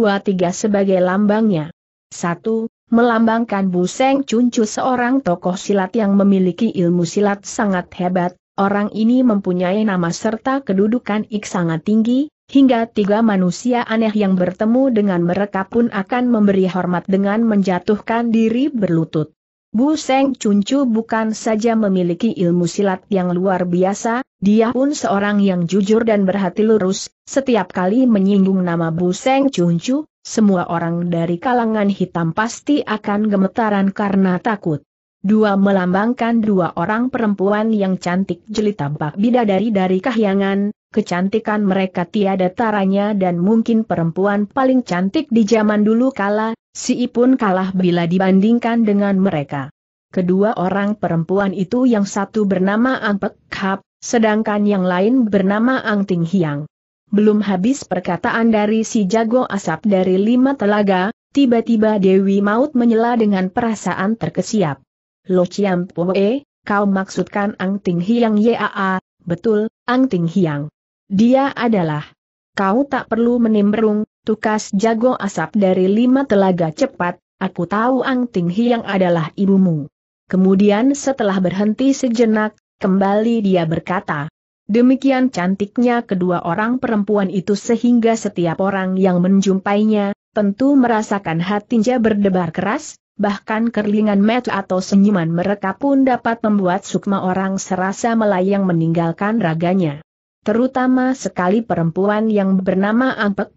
sebagai lambangnya. 1. Melambangkan Bu Cuncu seorang tokoh silat yang memiliki ilmu silat sangat hebat, orang ini mempunyai nama serta kedudukan ik sangat tinggi, hingga tiga manusia aneh yang bertemu dengan mereka pun akan memberi hormat dengan menjatuhkan diri berlutut. Bu Seng Cuncu bukan saja memiliki ilmu silat yang luar biasa, dia pun seorang yang jujur dan berhati lurus, setiap kali menyinggung nama Bu Seng Cuncu, semua orang dari kalangan hitam pasti akan gemetaran karena takut. Dua melambangkan dua orang perempuan yang cantik jeli tampak bidadari dari kahyangan, kecantikan mereka tiada taranya dan mungkin perempuan paling cantik di zaman dulu kala, Si I pun kalah bila dibandingkan dengan mereka. Kedua orang perempuan itu yang satu bernama Ang Pek sedangkan yang lain bernama Ang Ting Hiang. Belum habis perkataan dari si jago asap dari lima telaga, tiba-tiba Dewi Maut menyela dengan perasaan terkesiap. Lo Chiam Poe, kau maksudkan Ang Ting Hiang Yaa, betul, Ang Ting Hiang. Dia adalah. Kau tak perlu menimbrung, tukas jago asap dari lima telaga cepat, aku tahu Ang Ting Hiang adalah ibumu. Kemudian setelah berhenti sejenak, kembali dia berkata, Demikian cantiknya kedua orang perempuan itu sehingga setiap orang yang menjumpainya, tentu merasakan hatinya berdebar keras, bahkan kerlingan mata atau senyuman mereka pun dapat membuat sukma orang serasa melayang meninggalkan raganya terutama sekali perempuan yang bernama Ang Pek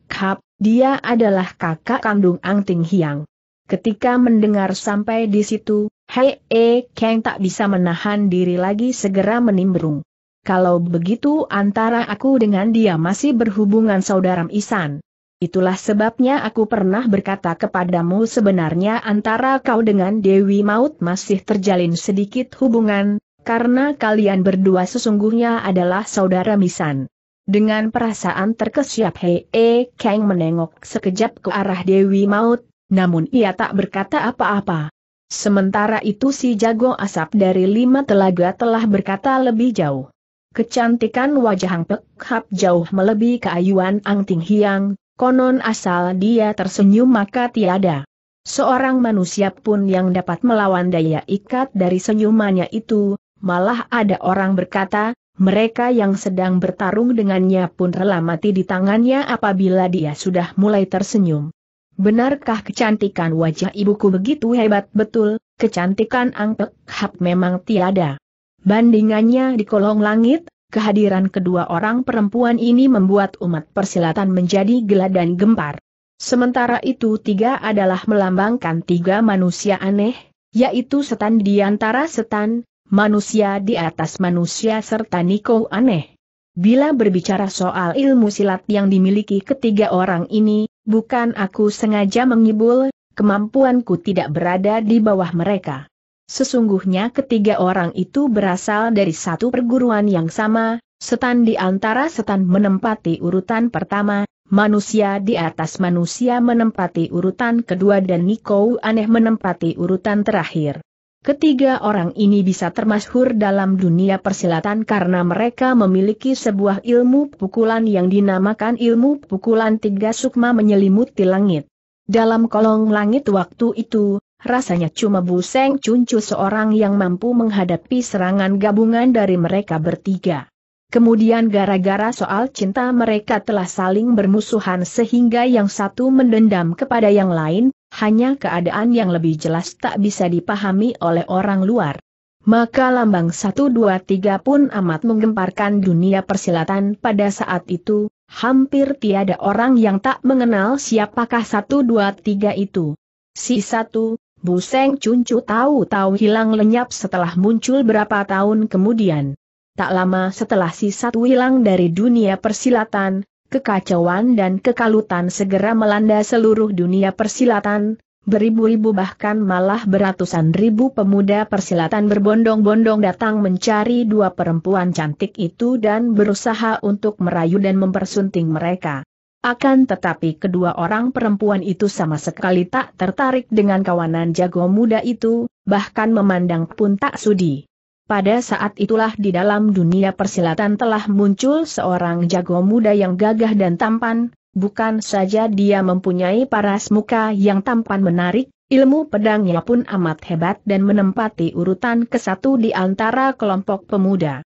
dia adalah kakak kandung Ang Ting Hiang. Ketika mendengar sampai di situ, Hei E Kang tak bisa menahan diri lagi segera menimbrung. Kalau begitu antara aku dengan dia masih berhubungan saudara Isan. Itulah sebabnya aku pernah berkata kepadamu sebenarnya antara kau dengan Dewi Maut masih terjalin sedikit hubungan, karena kalian berdua sesungguhnya adalah saudara misan. Dengan perasaan terkesiap Hei e Kang menengok sekejap ke arah Dewi Maut, namun ia tak berkata apa-apa. Sementara itu si jago asap dari lima telaga telah berkata lebih jauh. Kecantikan wajah Hang Pek Hap jauh melebihi keayuan Ang Ting Hiang, konon asal dia tersenyum maka tiada. Seorang manusia pun yang dapat melawan daya ikat dari senyumannya itu, Malah ada orang berkata, mereka yang sedang bertarung dengannya pun rela mati di tangannya apabila dia sudah mulai tersenyum. Benarkah kecantikan wajah ibuku begitu hebat betul, kecantikan angpek hap memang tiada. Bandingannya di kolong langit, kehadiran kedua orang perempuan ini membuat umat persilatan menjadi gelad dan gempar. Sementara itu tiga adalah melambangkan tiga manusia aneh, yaitu setan di antara setan, manusia di atas manusia serta Niko aneh. Bila berbicara soal ilmu silat yang dimiliki ketiga orang ini, bukan aku sengaja mengibul, kemampuanku tidak berada di bawah mereka. Sesungguhnya ketiga orang itu berasal dari satu perguruan yang sama, setan di antara setan menempati urutan pertama, manusia di atas manusia menempati urutan kedua dan Niko aneh menempati urutan terakhir. Ketiga orang ini bisa termasyhur dalam dunia persilatan karena mereka memiliki sebuah ilmu pukulan yang dinamakan ilmu pukulan tiga sukma menyelimuti langit. Dalam kolong langit waktu itu, rasanya cuma Bu Cuncu seorang yang mampu menghadapi serangan gabungan dari mereka bertiga. Kemudian gara-gara soal cinta mereka telah saling bermusuhan sehingga yang satu mendendam kepada yang lain, hanya keadaan yang lebih jelas tak bisa dipahami oleh orang luar. Maka lambang 123 pun amat menggemparkan dunia persilatan pada saat itu, hampir tiada orang yang tak mengenal siapakah 123 itu. Si satu, Buseng Cuncu tahu-tahu hilang lenyap setelah muncul berapa tahun kemudian. Tak lama setelah si satu hilang dari dunia persilatan, kekacauan dan kekalutan segera melanda seluruh dunia persilatan, beribu-ribu bahkan malah beratusan ribu pemuda persilatan berbondong-bondong datang mencari dua perempuan cantik itu dan berusaha untuk merayu dan mempersunting mereka. Akan tetapi kedua orang perempuan itu sama sekali tak tertarik dengan kawanan jago muda itu, bahkan memandang pun tak sudi. Pada saat itulah di dalam dunia persilatan telah muncul seorang jago muda yang gagah dan tampan, bukan saja dia mempunyai paras muka yang tampan menarik, ilmu pedangnya pun amat hebat dan menempati urutan ke satu di antara kelompok pemuda.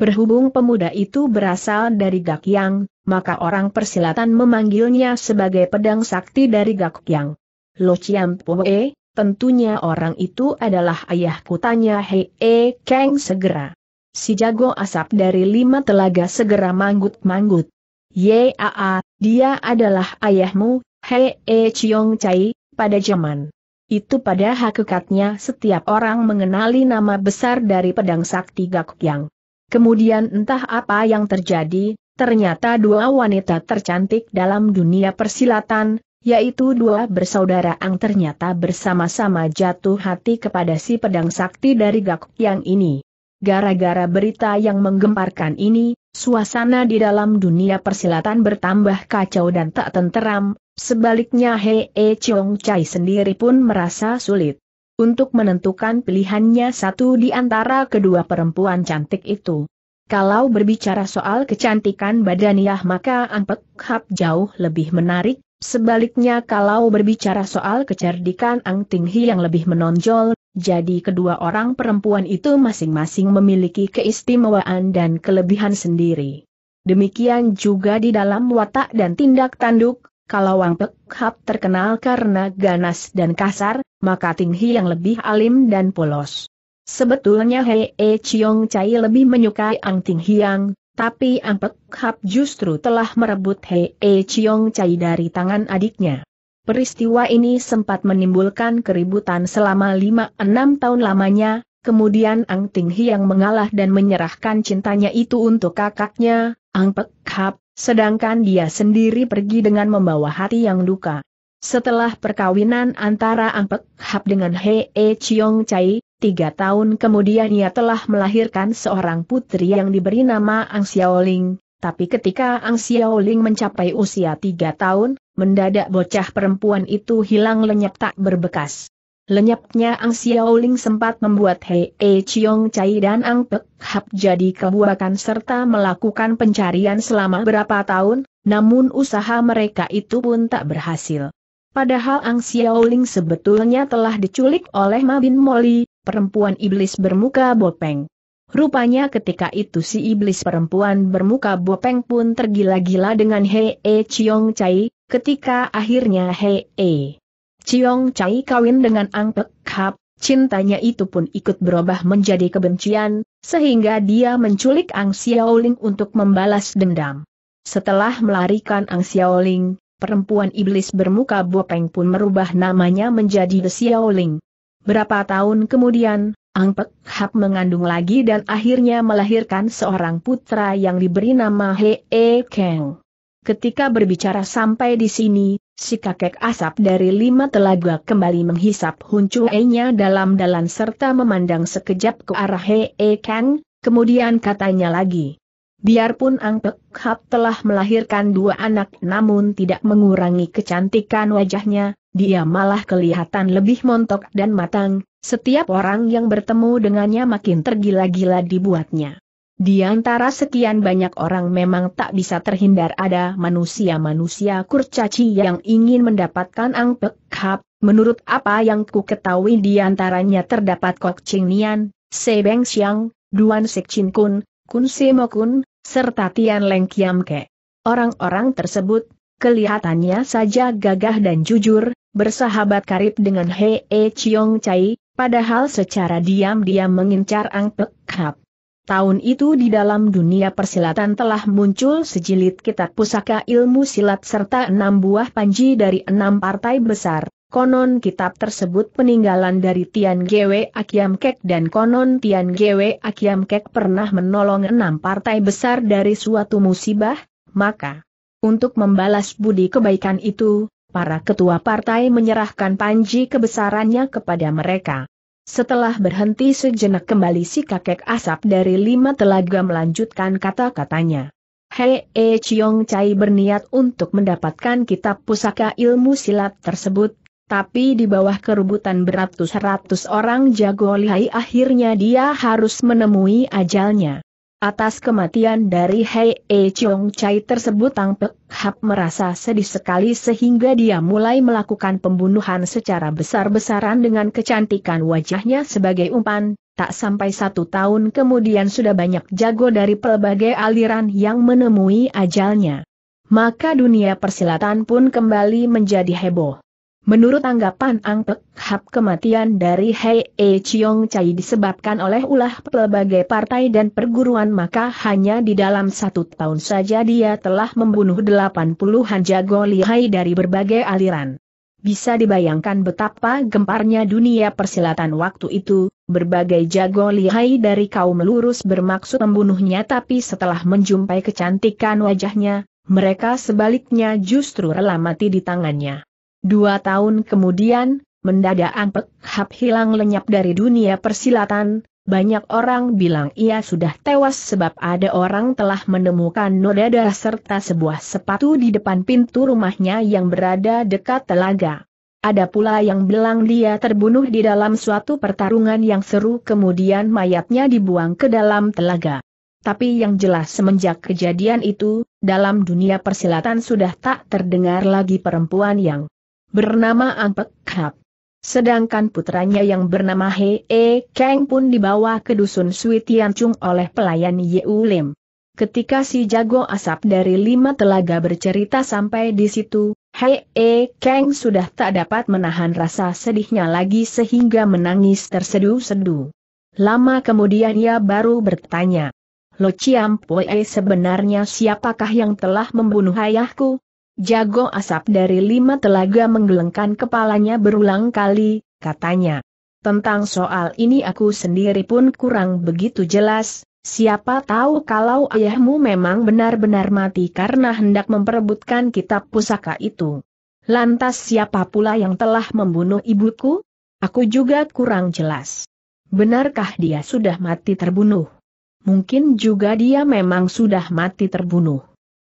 Berhubung pemuda itu berasal dari Gakyang, maka orang persilatan memanggilnya sebagai pedang sakti dari Gakyang. Lo Chiam Poe, Tentunya orang itu adalah ayahku tanya Hei E Kang segera. Si jago asap dari lima telaga segera manggut-manggut. Yaa, dia adalah ayahmu, Hei E Chiong cai. pada zaman itu pada hakikatnya setiap orang mengenali nama besar dari pedang sakti Gakyang. Kemudian entah apa yang terjadi, ternyata dua wanita tercantik dalam dunia persilatan, yaitu dua bersaudara Ang ternyata bersama-sama jatuh hati kepada si pedang sakti dari Gak yang ini. Gara-gara berita yang menggemparkan ini, suasana di dalam dunia persilatan bertambah kacau dan tak tenteram, sebaliknya He e Chong Chai sendiri pun merasa sulit untuk menentukan pilihannya satu di antara kedua perempuan cantik itu. Kalau berbicara soal kecantikan badaniah maka Ang Pek Hap jauh lebih menarik, Sebaliknya kalau berbicara soal kecerdikan Ang Ting Hi yang lebih menonjol, jadi kedua orang perempuan itu masing-masing memiliki keistimewaan dan kelebihan sendiri. Demikian juga di dalam watak dan tindak tanduk, kalau Wang Pek Hap terkenal karena ganas dan kasar, maka Ting Hi yang lebih alim dan polos. Sebetulnya Hei E Chiong Chai lebih menyukai Ang Ting Hiang, tapi Ampek Hap justru telah merebut Hei E Chiong Chai dari tangan adiknya. Peristiwa ini sempat menimbulkan keributan selama 5-6 tahun lamanya, kemudian Ang Ting Hiang mengalah dan menyerahkan cintanya itu untuk kakaknya, Ang Pek Hap, sedangkan dia sendiri pergi dengan membawa hati yang duka. Setelah perkawinan antara Angpek Hap dengan He e Chiong Chai, tiga tahun kemudian ia telah melahirkan seorang putri yang diberi nama Ang Xiaoling, tapi ketika Ang Xiaoling mencapai usia tiga tahun, mendadak bocah perempuan itu hilang lenyap tak berbekas. Lenyapnya Ang Xiaoling sempat membuat He E Chiong Chai dan Ang Pek Hap jadi kebuakan serta melakukan pencarian selama berapa tahun, namun usaha mereka itu pun tak berhasil. Padahal Ang Xiaoling sebetulnya telah diculik oleh Mabin Moli, perempuan iblis bermuka bopeng. Rupanya ketika itu si iblis perempuan bermuka bopeng pun tergila-gila dengan Hei -e Chiong Chai, ketika akhirnya Hei -e Chiong Chai kawin dengan Ang Pek Hap, cintanya itu pun ikut berubah menjadi kebencian, sehingga dia menculik Ang Xiaoling untuk membalas dendam. Setelah melarikan Ang Xiaoling, perempuan iblis bermuka bopeng pun merubah namanya menjadi The Xiaoling. Berapa tahun kemudian, Ang Pek Hap mengandung lagi dan akhirnya melahirkan seorang putra yang diberi nama He E Kang. Ketika berbicara sampai di sini, si kakek asap dari lima telaga kembali menghisap E-nya dalam dalam serta memandang sekejap ke arah He E Kang, kemudian katanya lagi. Biarpun Ang Pek Hap telah melahirkan dua anak namun tidak mengurangi kecantikan wajahnya, dia malah kelihatan lebih montok dan matang, setiap orang yang bertemu dengannya makin tergila-gila dibuatnya. Di antara sekian banyak orang memang tak bisa terhindar ada manusia-manusia kurcaci yang ingin mendapatkan Ang Pek Hap, menurut apa yang ku ketahui di antaranya terdapat Kok Ching Nian, Se Beng Xiang, Duan Sek Chin Kun, Kun Mo Kun, serta Tian Leng Ke. Orang-orang tersebut, kelihatannya saja gagah dan jujur, bersahabat karib dengan He e Chiong Chai, padahal secara diam-diam mengincar Ang Pek Hap. Tahun itu di dalam dunia persilatan telah muncul sejilid kitab pusaka ilmu silat serta enam buah panji dari enam partai besar. Konon kitab tersebut peninggalan dari Tian Gwe Akiam Kek dan konon Tian Gwe Akiam Kek pernah menolong enam partai besar dari suatu musibah, maka untuk membalas budi kebaikan itu, para ketua partai menyerahkan panji kebesarannya kepada mereka. Setelah berhenti sejenak kembali si kakek asap dari lima telaga melanjutkan kata-katanya. Hei E Chiong Chai berniat untuk mendapatkan kitab pusaka ilmu silat tersebut, tapi di bawah kerubutan beratus-ratus orang jago lihai akhirnya dia harus menemui ajalnya. Atas kematian dari Hei E Chong Chai tersebut Tang Pek Hap merasa sedih sekali sehingga dia mulai melakukan pembunuhan secara besar-besaran dengan kecantikan wajahnya sebagai umpan, tak sampai satu tahun kemudian sudah banyak jago dari pelbagai aliran yang menemui ajalnya. Maka dunia persilatan pun kembali menjadi heboh. Menurut anggapan Ang Pek Hap kematian dari Hei E Chiong Chai disebabkan oleh ulah pelbagai partai dan perguruan maka hanya di dalam satu tahun saja dia telah membunuh delapan puluhan jago lihai dari berbagai aliran. Bisa dibayangkan betapa gemparnya dunia persilatan waktu itu, berbagai jago lihai dari kaum lurus bermaksud membunuhnya tapi setelah menjumpai kecantikan wajahnya, mereka sebaliknya justru rela mati di tangannya. Dua tahun kemudian, mendadak Angpek Hap hilang lenyap dari dunia persilatan, banyak orang bilang ia sudah tewas sebab ada orang telah menemukan noda darah serta sebuah sepatu di depan pintu rumahnya yang berada dekat telaga. Ada pula yang bilang dia terbunuh di dalam suatu pertarungan yang seru kemudian mayatnya dibuang ke dalam telaga. Tapi yang jelas semenjak kejadian itu, dalam dunia persilatan sudah tak terdengar lagi perempuan yang bernama Ampek Hap. Sedangkan putranya yang bernama He E Kang pun dibawa ke dusun Sui Tianchung oleh pelayan U Lim. Ketika si jago asap dari lima telaga bercerita sampai di situ, Hee E Kang sudah tak dapat menahan rasa sedihnya lagi sehingga menangis tersedu-sedu. Lama kemudian ia baru bertanya, Lo Chiam Pue sebenarnya siapakah yang telah membunuh ayahku? Jago asap dari lima telaga menggelengkan kepalanya berulang kali, katanya. Tentang soal ini aku sendiri pun kurang begitu jelas, siapa tahu kalau ayahmu memang benar-benar mati karena hendak memperebutkan kitab pusaka itu. Lantas siapa pula yang telah membunuh ibuku? Aku juga kurang jelas. Benarkah dia sudah mati terbunuh? Mungkin juga dia memang sudah mati terbunuh.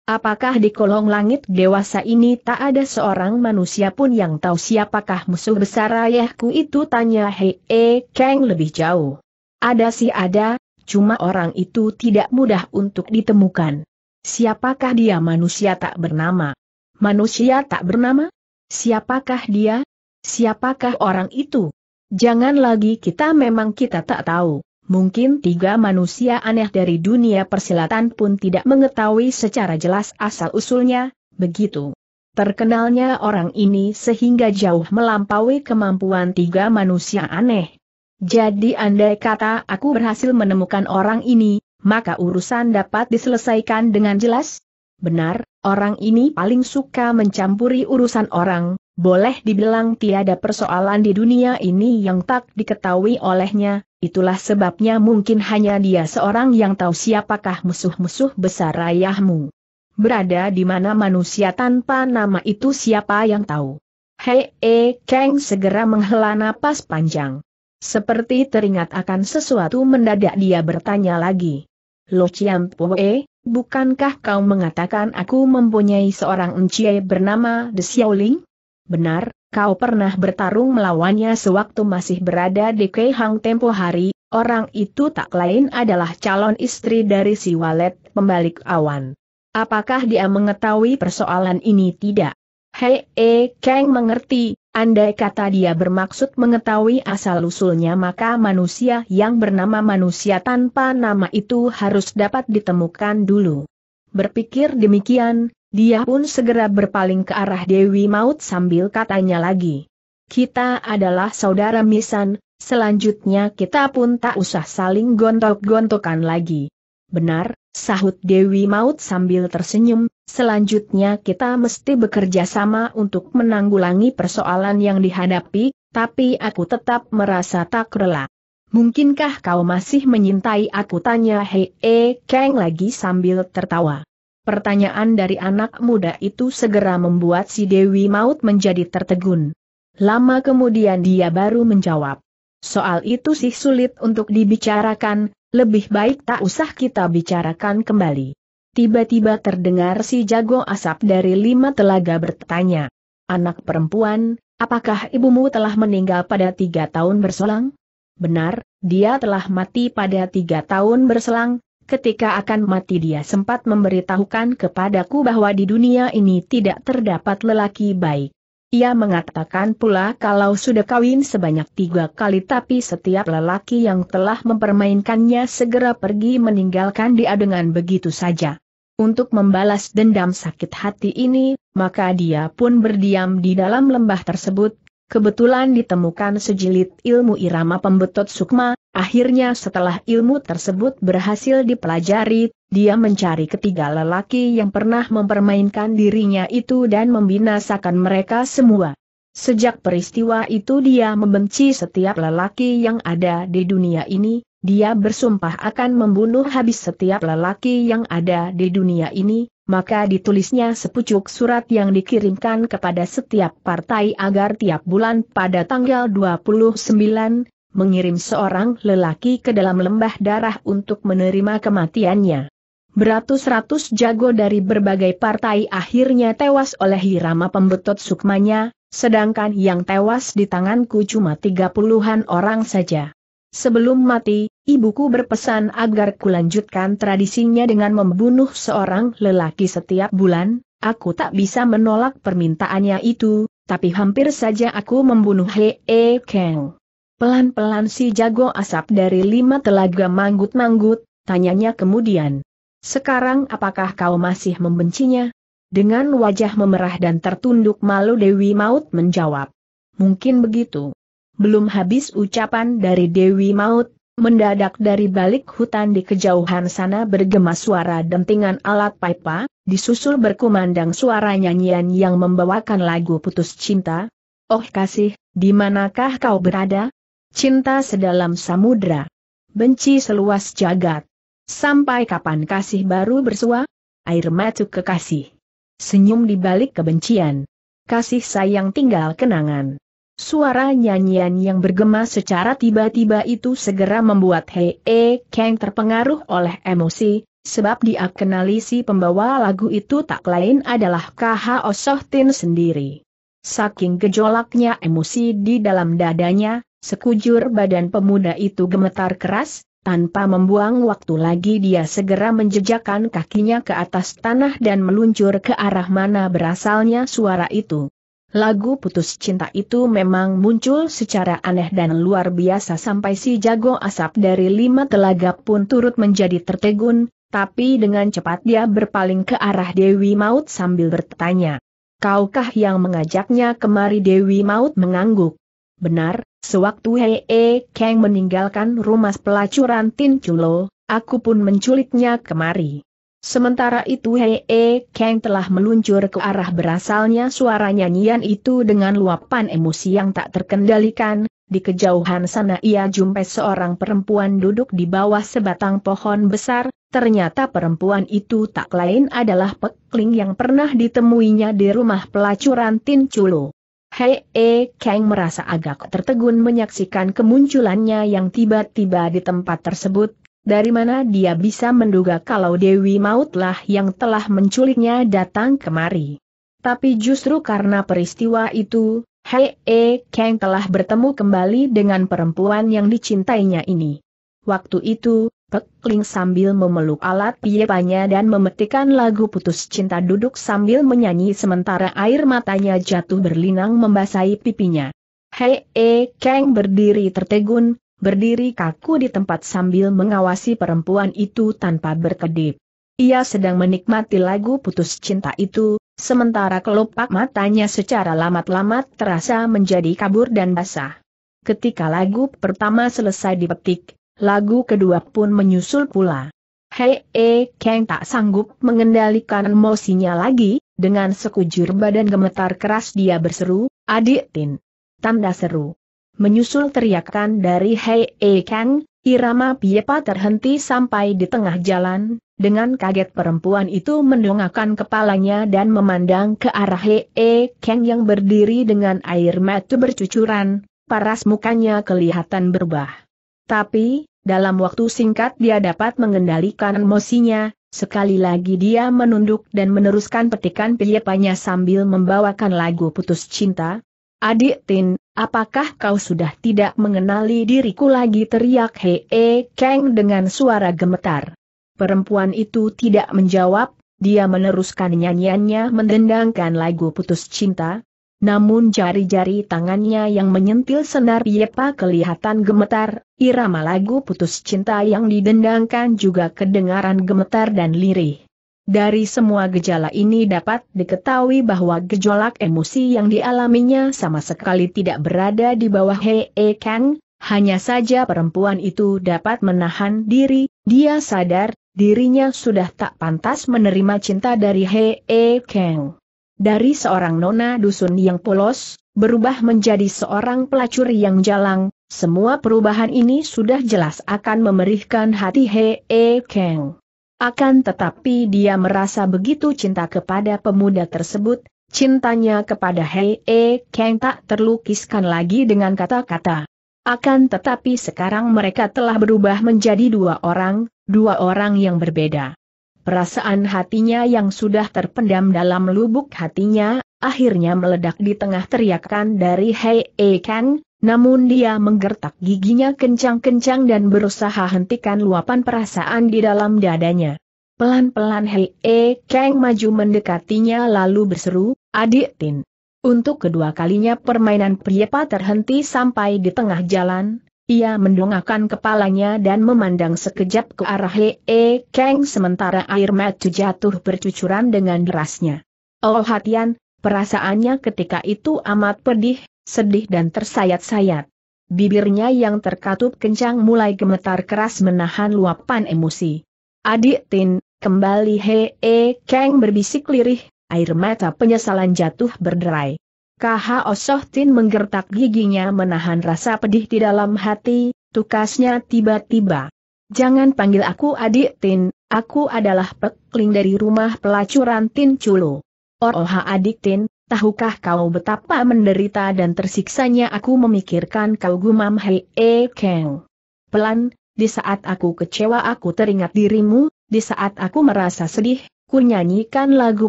Apakah di kolong langit dewasa ini tak ada seorang manusia pun yang tahu siapakah musuh besar ayahku itu tanya Hei e, Kang lebih jauh. Ada sih ada, cuma orang itu tidak mudah untuk ditemukan. Siapakah dia manusia tak bernama? Manusia tak bernama? Siapakah dia? Siapakah orang itu? Jangan lagi kita memang kita tak tahu mungkin tiga manusia aneh dari dunia persilatan pun tidak mengetahui secara jelas asal-usulnya, begitu. Terkenalnya orang ini sehingga jauh melampaui kemampuan tiga manusia aneh. Jadi andai kata aku berhasil menemukan orang ini, maka urusan dapat diselesaikan dengan jelas? Benar, orang ini paling suka mencampuri urusan orang, boleh dibilang tiada persoalan di dunia ini yang tak diketahui olehnya, itulah sebabnya mungkin hanya dia seorang yang tahu siapakah musuh-musuh besar ayahmu. Berada di mana manusia tanpa nama itu siapa yang tahu? Hei, e, Kang segera menghela napas panjang. Seperti teringat akan sesuatu mendadak dia bertanya lagi. Lo Chiam Poe, bukankah kau mengatakan aku mempunyai seorang encie bernama The Xiaoling? Benar, kau pernah bertarung melawannya sewaktu masih berada di Keihang tempo hari, orang itu tak lain adalah calon istri dari si walet pembalik awan. Apakah dia mengetahui persoalan ini tidak? Hei, e, Kang mengerti, andai kata dia bermaksud mengetahui asal-usulnya maka manusia yang bernama manusia tanpa nama itu harus dapat ditemukan dulu. Berpikir demikian, dia pun segera berpaling ke arah Dewi Maut sambil katanya lagi. Kita adalah saudara misan, selanjutnya kita pun tak usah saling gontok-gontokan lagi. Benar, sahut Dewi Maut sambil tersenyum, selanjutnya kita mesti bekerja sama untuk menanggulangi persoalan yang dihadapi, tapi aku tetap merasa tak rela. Mungkinkah kau masih menyintai aku tanya Hei e eh, Kang lagi sambil tertawa. Pertanyaan dari anak muda itu segera membuat si Dewi Maut menjadi tertegun. Lama kemudian dia baru menjawab. Soal itu sih sulit untuk dibicarakan, lebih baik tak usah kita bicarakan kembali. Tiba-tiba terdengar si jago asap dari lima telaga bertanya. Anak perempuan, apakah ibumu telah meninggal pada tiga tahun berselang? Benar, dia telah mati pada tiga tahun berselang, Ketika akan mati dia sempat memberitahukan kepadaku bahwa di dunia ini tidak terdapat lelaki baik. Ia mengatakan pula kalau sudah kawin sebanyak tiga kali tapi setiap lelaki yang telah mempermainkannya segera pergi meninggalkan dia dengan begitu saja. Untuk membalas dendam sakit hati ini, maka dia pun berdiam di dalam lembah tersebut, kebetulan ditemukan sejilid ilmu irama pembetot sukma, Akhirnya setelah ilmu tersebut berhasil dipelajari, dia mencari ketiga lelaki yang pernah mempermainkan dirinya itu dan membinasakan mereka semua. Sejak peristiwa itu dia membenci setiap lelaki yang ada di dunia ini, dia bersumpah akan membunuh habis setiap lelaki yang ada di dunia ini, maka ditulisnya sepucuk surat yang dikirimkan kepada setiap partai agar tiap bulan pada tanggal 29, mengirim seorang lelaki ke dalam lembah darah untuk menerima kematiannya. Beratus-ratus jago dari berbagai partai akhirnya tewas oleh Hirama pembetot sukmanya, sedangkan yang tewas di tanganku cuma tiga puluhan orang saja. Sebelum mati, ibuku berpesan agar kulanjutkan tradisinya dengan membunuh seorang lelaki setiap bulan, aku tak bisa menolak permintaannya itu, tapi hampir saja aku membunuh Hee Kang. Pelan-pelan si jago asap dari lima telaga manggut-manggut, tanyanya kemudian. Sekarang apakah kau masih membencinya? Dengan wajah memerah dan tertunduk malu Dewi Maut menjawab. Mungkin begitu. Belum habis ucapan dari Dewi Maut, mendadak dari balik hutan di kejauhan sana bergema suara dentingan alat pipa, disusul berkumandang suara nyanyian yang membawakan lagu putus cinta. Oh kasih, di manakah kau berada? Cinta sedalam samudra. Benci seluas jagat. Sampai kapan kasih baru bersua? Air mata kekasih. Senyum di balik kebencian. Kasih sayang tinggal kenangan. Suara nyanyian yang bergema secara tiba-tiba itu segera membuat Hei E Kang terpengaruh oleh emosi, sebab dia kenali si pembawa lagu itu tak lain adalah KH Osoh Tin sendiri. Saking gejolaknya emosi di dalam dadanya, Sekujur badan pemuda itu gemetar keras, tanpa membuang waktu lagi dia segera menjejakkan kakinya ke atas tanah dan meluncur ke arah mana berasalnya suara itu. Lagu putus cinta itu memang muncul secara aneh dan luar biasa sampai si jago asap dari lima telaga pun turut menjadi tertegun, tapi dengan cepat dia berpaling ke arah Dewi Maut sambil bertanya. Kaukah yang mengajaknya kemari Dewi Maut mengangguk? Benar, Sewaktu Hei E Kang meninggalkan rumah pelacuran Tin Chulo, aku pun menculiknya kemari. Sementara itu Hei E Kang telah meluncur ke arah berasalnya suara nyanyian itu dengan luapan emosi yang tak terkendalikan, di kejauhan sana ia jumpai seorang perempuan duduk di bawah sebatang pohon besar, ternyata perempuan itu tak lain adalah Pekling yang pernah ditemuinya di rumah pelacuran Tin Chulo. Hei E Kang merasa agak tertegun menyaksikan kemunculannya yang tiba-tiba di tempat tersebut, dari mana dia bisa menduga kalau Dewi Mautlah yang telah menculiknya datang kemari. Tapi justru karena peristiwa itu, Hei E Kang telah bertemu kembali dengan perempuan yang dicintainya ini. Waktu itu, Pek sambil memeluk alat piepanya dan memetikan lagu putus cinta duduk sambil menyanyi sementara air matanya jatuh berlinang membasahi pipinya. Hei, e, Kang berdiri tertegun, berdiri kaku di tempat sambil mengawasi perempuan itu tanpa berkedip. Ia sedang menikmati lagu putus cinta itu, sementara kelopak matanya secara lamat-lamat terasa menjadi kabur dan basah. Ketika lagu pertama selesai dipetik, Lagu kedua pun menyusul pula. Hei, e, Kang tak sanggup mengendalikan emosinya lagi, dengan sekujur badan gemetar keras dia berseru, adik Tin. Tanda seru. Menyusul teriakan dari Hei, e, Kang, irama Piepa terhenti sampai di tengah jalan, dengan kaget perempuan itu mendongakkan kepalanya dan memandang ke arah Hei, e, Kang yang berdiri dengan air mata bercucuran, paras mukanya kelihatan berubah. Tapi, dalam waktu singkat dia dapat mengendalikan emosinya, sekali lagi dia menunduk dan meneruskan petikan pilihannya sambil membawakan lagu putus cinta. Adik Tin, apakah kau sudah tidak mengenali diriku lagi teriak Hee -he e Kang dengan suara gemetar. Perempuan itu tidak menjawab, dia meneruskan nyanyiannya mendendangkan lagu putus cinta, namun jari-jari tangannya yang menyentil senar Yepa kelihatan gemetar, irama lagu putus cinta yang didendangkan juga kedengaran gemetar dan lirih. Dari semua gejala ini dapat diketahui bahwa gejolak emosi yang dialaminya sama sekali tidak berada di bawah Hei -e Kang, hanya saja perempuan itu dapat menahan diri, dia sadar, dirinya sudah tak pantas menerima cinta dari Hei -e Kang dari seorang nona dusun yang polos, berubah menjadi seorang pelacur yang jalang, semua perubahan ini sudah jelas akan memerihkan hati Hee Kang. Akan tetapi dia merasa begitu cinta kepada pemuda tersebut, cintanya kepada Hee Kang tak terlukiskan lagi dengan kata-kata. Akan tetapi sekarang mereka telah berubah menjadi dua orang, dua orang yang berbeda. Perasaan hatinya yang sudah terpendam dalam lubuk hatinya, akhirnya meledak di tengah teriakan dari Hei E Kang, namun dia menggertak giginya kencang-kencang dan berusaha hentikan luapan perasaan di dalam dadanya. Pelan-pelan Hei E Kang maju mendekatinya lalu berseru, Adik Tin. Untuk kedua kalinya permainan Priepa terhenti sampai di tengah jalan, ia mendongakkan kepalanya dan memandang sekejap ke arah Hee Kang sementara air mata jatuh bercucuran dengan derasnya. Oh hatian, perasaannya ketika itu amat pedih, sedih dan tersayat-sayat. Bibirnya yang terkatup kencang mulai gemetar keras menahan luapan emosi. Adik Tin, kembali Hee Kang berbisik lirih, air mata penyesalan jatuh berderai. KH Osoh Tin menggertak giginya menahan rasa pedih di dalam hati, tukasnya tiba-tiba. Jangan panggil aku adik Tin, aku adalah pekling dari rumah pelacuran Tin culu. Oroha oh, adik Tin, tahukah kau betapa menderita dan tersiksanya aku memikirkan kau gumam Hei E Keng. Pelan, di saat aku kecewa aku teringat dirimu, di saat aku merasa sedih, ku nyanyikan lagu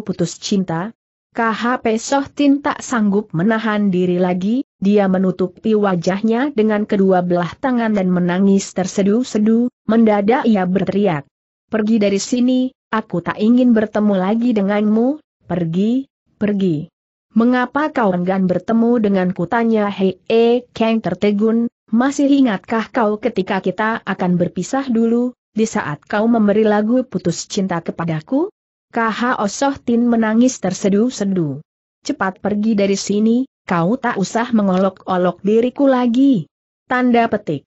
putus cinta, KHP Sohtin tak sanggup menahan diri lagi, dia menutupi wajahnya dengan kedua belah tangan dan menangis tersedu-sedu, mendadak ia berteriak. Pergi dari sini, aku tak ingin bertemu lagi denganmu, pergi, pergi. Mengapa kau enggan bertemu dengan kutanya Hei e, Kang tertegun, masih ingatkah kau ketika kita akan berpisah dulu, di saat kau memberi lagu putus cinta kepadaku? KH Osoh Tin menangis tersedu-sedu. Cepat pergi dari sini, kau tak usah mengolok-olok diriku lagi. Tanda petik.